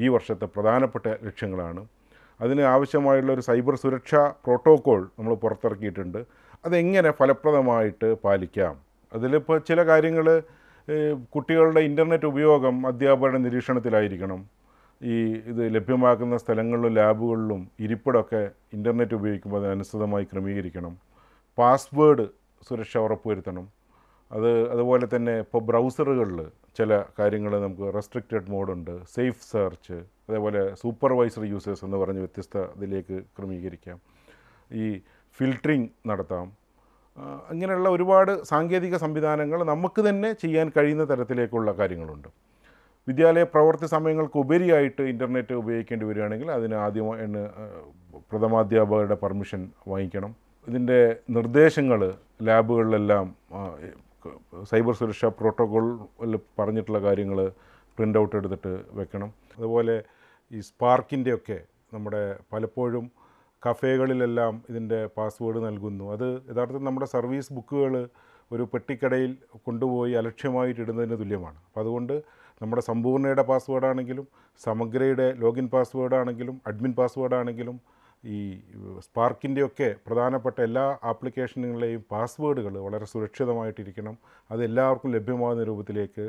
ഈ വർഷത്തെ പ്രധാനപ്പെട്ട ലക്ഷ്യങ്ങളാണ് അതിന് ആവശ്യമായുള്ള ഒരു സൈബർ സുരക്ഷാ പ്രോട്ടോക്കോൾ നമ്മൾ പുറത്തിറക്കിയിട്ടുണ്ട് അതെങ്ങനെ ഫലപ്രദമായിട്ട് പാലിക്കാം അതിലിപ്പോൾ ചില കാര്യങ്ങൾ കുട്ടികളുടെ ഇൻ്റർനെറ്റ് ഉപയോഗം അധ്യാപകരുടെ നിരീക്ഷണത്തിലായിരിക്കണം ഈ ഇത് ലഭ്യമാക്കുന്ന സ്ഥലങ്ങളിലും ലാബുകളിലും ഇരിപ്പിടമൊക്കെ ഇൻ്റർനെറ്റ് ഉപയോഗിക്കുമ്പോൾ അതിനനുസൃതമായി ക്രമീകരിക്കണം പാസ്വേഡ് സുരക്ഷ ഉറപ്പുവരുത്തണം അത് അതുപോലെ തന്നെ ഇപ്പോൾ ബ്രൗസറുകളിൽ ചില കാര്യങ്ങൾ നമുക്ക് റെസ്ട്രിക്റ്റഡ് മോഡുണ്ട് സേഫ് സെർച്ച് അതേപോലെ സൂപ്പർവൈസറി യൂസേഴ്സ് എന്ന് പറഞ്ഞ് വ്യത്യസ്ത ഇതിലേക്ക് ക്രമീകരിക്കാം ഈ ഫിൽട്ടറിങ് നടത്താം അങ്ങനെയുള്ള ഒരുപാട് സാങ്കേതിക സംവിധാനങ്ങൾ നമുക്ക് തന്നെ ചെയ്യാൻ കഴിയുന്ന തരത്തിലേക്കുള്ള കാര്യങ്ങളുണ്ട് വിദ്യാലയ പ്രവർത്തി സമയങ്ങൾക്ക് ഉപരിയായിട്ട് ഇൻ്റർനെറ്റ് ഉപയോഗിക്കേണ്ടി വരികയാണെങ്കിൽ അതിന് ആദ്യം പ്രഥമാധ്യാപകരുടെ പെർമിഷൻ വാങ്ങിക്കണം ഇതിൻ്റെ നിർദ്ദേശങ്ങൾ ലാബുകളിലെല്ലാം സൈബർ സുരക്ഷാ പ്രോട്ടോകോളിൽ പറഞ്ഞിട്ടുള്ള കാര്യങ്ങൾ പ്രിൻ്റ് ഔട്ട് എടുത്തിട്ട് വെക്കണം അതുപോലെ ഈ സ്പാർക്കിൻ്റെയൊക്കെ നമ്മുടെ പലപ്പോഴും കഫേകളിലെല്ലാം ഇതിൻ്റെ പാസ്വേഡ് നൽകുന്നു അത് യഥാർത്ഥത്തിൽ നമ്മുടെ സർവീസ് ബുക്കുകൾ ഒരു പെട്ടിക്കടയിൽ കൊണ്ടുപോയി അലക്ഷ്യമായിട്ടിടുന്നതിന് തുല്യമാണ് അപ്പോൾ അതുകൊണ്ട് നമ്മുടെ സമ്പൂർണ്ണയുടെ പാസ്വേഡാണെങ്കിലും സമഗ്രയുടെ ലോഗിൻ പാസ്വേഡാണെങ്കിലും അഡ്മിൻ പാസ്വേഡാണെങ്കിലും ഈ സ്പാർക്കിൻ്റെയൊക്കെ പ്രധാനപ്പെട്ട എല്ലാ ആപ്ലിക്കേഷനുകളിലെയും പാസ്വേഡുകൾ വളരെ സുരക്ഷിതമായിട്ടിരിക്കണം അത് എല്ലാവർക്കും ലഭ്യമാകുന്ന രൂപത്തിലേക്ക്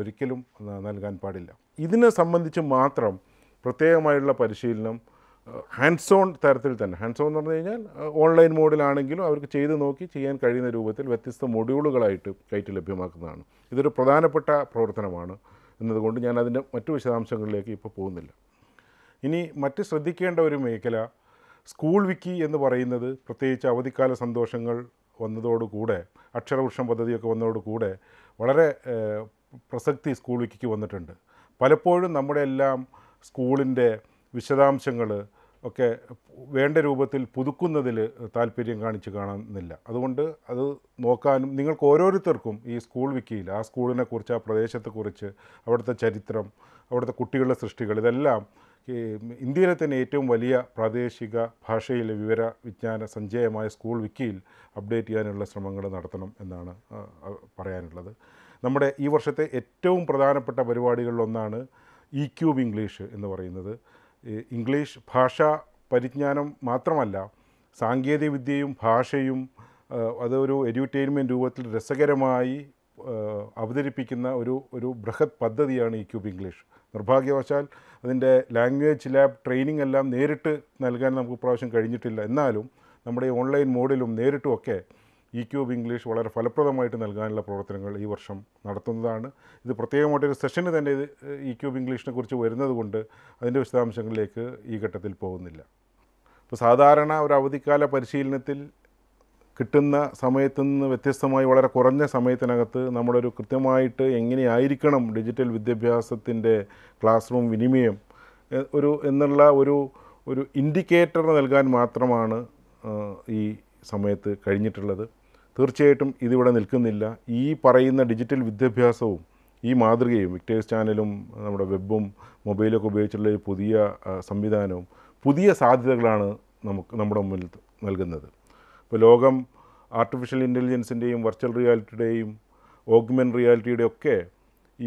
ഒരിക്കലും നൽകാൻ പാടില്ല ഇതിനെ സംബന്ധിച്ച് മാത്രം പ്രത്യേകമായുള്ള പരിശീലനം ഹാൻഡ്സ് ഓൺ തരത്തിൽ തന്നെ ഹാൻഡ്സ് ഓൺ എന്ന് പറഞ്ഞു കഴിഞ്ഞാൽ ഓൺലൈൻ മോഡിലാണെങ്കിലും അവർക്ക് ചെയ്ത് നോക്കി ചെയ്യാൻ കഴിയുന്ന രൂപത്തിൽ വ്യത്യസ്ത മൊഡ്യൂളുകളായിട്ട് കയറ്റി ലഭ്യമാക്കുന്നതാണ് ഇതൊരു പ്രധാനപ്പെട്ട പ്രവർത്തനമാണ് എന്നതുകൊണ്ട് ഞാൻ അതിൻ്റെ മറ്റു വിശദാംശങ്ങളിലേക്ക് ഇപ്പോൾ പോകുന്നില്ല ഇനി മറ്റ് ശ്രദ്ധിക്കേണ്ട ഒരു മേഖല സ്കൂൾ വിക്കി എന്ന് പറയുന്നത് പ്രത്യേകിച്ച് അവധിക്കാല സന്തോഷങ്ങൾ വന്നതോടുകൂടെ അക്ഷരവൃക്ഷം പദ്ധതിയൊക്കെ വന്നതോടുകൂടെ വളരെ പ്രസക്തി സ്കൂൾ വിക്കിക്ക് വന്നിട്ടുണ്ട് പലപ്പോഴും നമ്മുടെ എല്ലാം സ്കൂളിൻ്റെ വിശദാംശങ്ങൾ ഒക്കെ വേണ്ട രൂപത്തിൽ പുതുക്കുന്നതിൽ താല്പര്യം കാണിച്ച് കാണുന്നില്ല അതുകൊണ്ട് അത് നോക്കാനും നിങ്ങൾക്ക് ഓരോരുത്തർക്കും ഈ സ്കൂൾ വിക്കിയിൽ ആ സ്കൂളിനെക്കുറിച്ച് ആ പ്രദേശത്തെക്കുറിച്ച് അവിടുത്തെ ചരിത്രം അവിടുത്തെ കുട്ടികളുടെ സൃഷ്ടികൾ ഇതെല്ലാം ഇന്ത്യയിലെ തന്നെ ഏറ്റവും വലിയ പ്രാദേശിക ഭാഷയിലെ വിവര വിജ്ഞാന സഞ്ചയമായ സ്കൂൾ വിക്കിയിൽ അപ്ഡേറ്റ് ചെയ്യാനുള്ള ശ്രമങ്ങൾ നടത്തണം എന്നാണ് പറയാനുള്ളത് നമ്മുടെ ഈ വർഷത്തെ ഏറ്റവും പ്രധാനപ്പെട്ട പരിപാടികളിലൊന്നാണ് ഇ ക്യൂബ് ഇംഗ്ലീഷ് എന്ന് പറയുന്നത് ഇംഗ്ലീഷ് ഭാഷ പരിജ്ഞാനം മാത്രമല്ല സാങ്കേതികവിദ്യയും ഭാഷയും അതൊരു എഡ്യൂട്ടൈൻമെൻറ്റ് രൂപത്തിൽ രസകരമായി അവതരിപ്പിക്കുന്ന ഒരു ഒരു ബൃഹത് പദ്ധതിയാണ് ഇ ക്യൂബ് ഇംഗ്ലീഷ് നിർഭാഗ്യവശാൽ അതിൻ്റെ ലാംഗ്വേജ് ലാബ് ട്രെയിനിങ് എല്ലാം നേരിട്ട് നൽകാൻ നമുക്ക് പ്രാവശ്യം കഴിഞ്ഞിട്ടില്ല എന്നാലും നമ്മുടെ ഓൺലൈൻ മോഡിലും നേരിട്ടുമൊക്കെ ഇ ക്യൂബ് ഇംഗ്ലീഷ് വളരെ ഫലപ്രദമായിട്ട് നൽകാനുള്ള പ്രവർത്തനങ്ങൾ ഈ വർഷം നടത്തുന്നതാണ് ഇത് പ്രത്യേകമായിട്ടൊരു സെഷന് തന്നെ ഇത് ഇ ക്യൂബ് ഇംഗ്ലീഷിനെ കുറിച്ച് വരുന്നതുകൊണ്ട് അതിൻ്റെ വിശദാംശങ്ങളിലേക്ക് ഈ ഘട്ടത്തിൽ പോകുന്നില്ല ഇപ്പോൾ സാധാരണ ഒരു അവധിക്കാല പരിശീലനത്തിൽ കിട്ടുന്ന സമയത്തു നിന്ന് വ്യത്യസ്തമായി വളരെ കുറഞ്ഞ സമയത്തിനകത്ത് നമ്മളൊരു കൃത്യമായിട്ട് എങ്ങനെയായിരിക്കണം ഡിജിറ്റൽ വിദ്യാഭ്യാസത്തിൻ്റെ ക്ലാസ് റൂം വിനിമയം ഒരു എന്നുള്ള ഒരു ഒരു ഇൻഡിക്കേറ്റർ നൽകാൻ മാത്രമാണ് ഈ സമയത്ത് കഴിഞ്ഞിട്ടുള്ളത് തീർച്ചയായിട്ടും ഇതിവിടെ നിൽക്കുന്നില്ല ഈ പറയുന്ന ഡിജിറ്റൽ വിദ്യാഭ്യാസവും ഈ മാതൃകയും വിക്ടേഴ്സ് ചാനലും നമ്മുടെ വെബും മൊബൈലൊക്കെ ഉപയോഗിച്ചുള്ള പുതിയ സംവിധാനവും പുതിയ സാധ്യതകളാണ് നമുക്ക് നമ്മുടെ മുന്നിൽ നൽകുന്നത് ഇപ്പോൾ ലോകം ആർട്ടിഫിഷ്യൽ ഇൻ്റലിജൻസിൻ്റെയും വെർച്വൽ റിയാലിറ്റിയുടെയും ഓഗ്മെൻ്റ് റിയാലിറ്റിയുടെ ഒക്കെ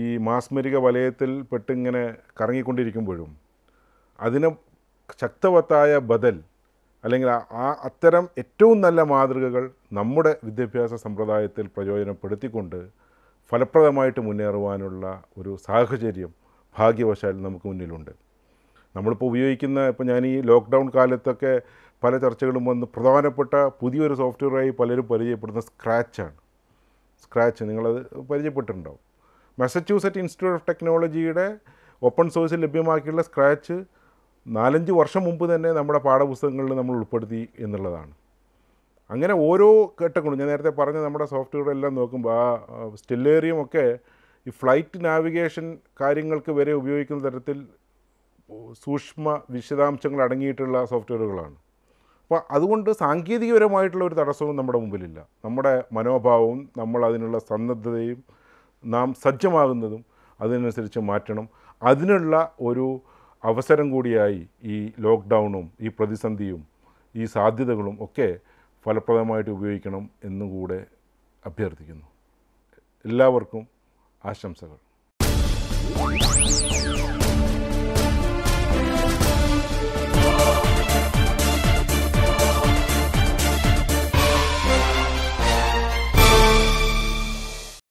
ഈ മാസ്മരിക വലയത്തിൽ പെട്ടിങ്ങനെ കറങ്ങിക്കൊണ്ടിരിക്കുമ്പോഴും അതിന് ശക്തവത്തായ ബദൽ അല്ലെങ്കിൽ ആ അത്തരം ഏറ്റവും നല്ല മാതൃകകൾ നമ്മുടെ വിദ്യാഭ്യാസ സമ്പ്രദായത്തിൽ പ്രയോജനപ്പെടുത്തിക്കൊണ്ട് ഫലപ്രദമായിട്ട് മുന്നേറുവാനുള്ള ഒരു സാഹചര്യം ഭാഗ്യവശാൽ നമുക്ക് മുന്നിലുണ്ട് നമ്മളിപ്പോൾ ഉപയോഗിക്കുന്ന ഇപ്പോൾ ഞാൻ ഈ ലോക്ക്ഡൗൺ കാലത്തൊക്കെ പല ചർച്ചകളും വന്ന് പ്രധാനപ്പെട്ട പുതിയൊരു സോഫ്റ്റ്വെയറായി പലരും പരിചയപ്പെടുന്ന സ്ക്രാച്ചാണ് സ്ക്രാച്ച് നിങ്ങളത് പരിചയപ്പെട്ടിട്ടുണ്ടാവും മസച്യൂസെറ്റ് ഇൻസ്റ്റിറ്റ്യൂട്ട് ഓഫ് ടെക്നോളജിയുടെ ഓപ്പൺ സോഴ്സിൽ ലഭ്യമാക്കിയുള്ള സ്ക്രാച്ച് നാലഞ്ച് വർഷം മുമ്പ് തന്നെ നമ്മുടെ പാഠപുസ്തകങ്ങളിൽ നമ്മൾ ഉൾപ്പെടുത്തി എന്നുള്ളതാണ് അങ്ങനെ ഓരോ ഘട്ടങ്ങളും ഞാൻ നേരത്തെ പറഞ്ഞ നമ്മുടെ സോഫ്റ്റ്വെയറെല്ലാം നോക്കുമ്പോൾ ആ സ്റ്റില്ലേറിയം ഒക്കെ ഈ ഫ്ലൈറ്റ് നാവിഗേഷൻ കാര്യങ്ങൾക്ക് വരെ ഉപയോഗിക്കുന്ന തരത്തിൽ സൂക്ഷ്മ വിശദാംശങ്ങൾ അടങ്ങിയിട്ടുള്ള സോഫ്റ്റ്വെയറുകളാണ് അപ്പോൾ അതുകൊണ്ട് സാങ്കേതികപരമായിട്ടുള്ള ഒരു തടസ്സവും നമ്മുടെ മുമ്പിലില്ല നമ്മുടെ മനോഭാവവും നമ്മൾ അതിനുള്ള സന്നദ്ധതയും നാം സജ്ജമാകുന്നതും അതിനനുസരിച്ച് മാറ്റണം അതിനുള്ള ഒരു അവസരം കൂടിയായി ഈ ലോക്ക്ഡൗണും ഈ പ്രതിസന്ധിയും ഈ സാധ്യതകളും ഒക്കെ ഫലപ്രദമായിട്ട് ഉപയോഗിക്കണം എന്നുകൂടെ അഭ്യർത്ഥിക്കുന്നു എല്ലാവർക്കും ആശംസകൾ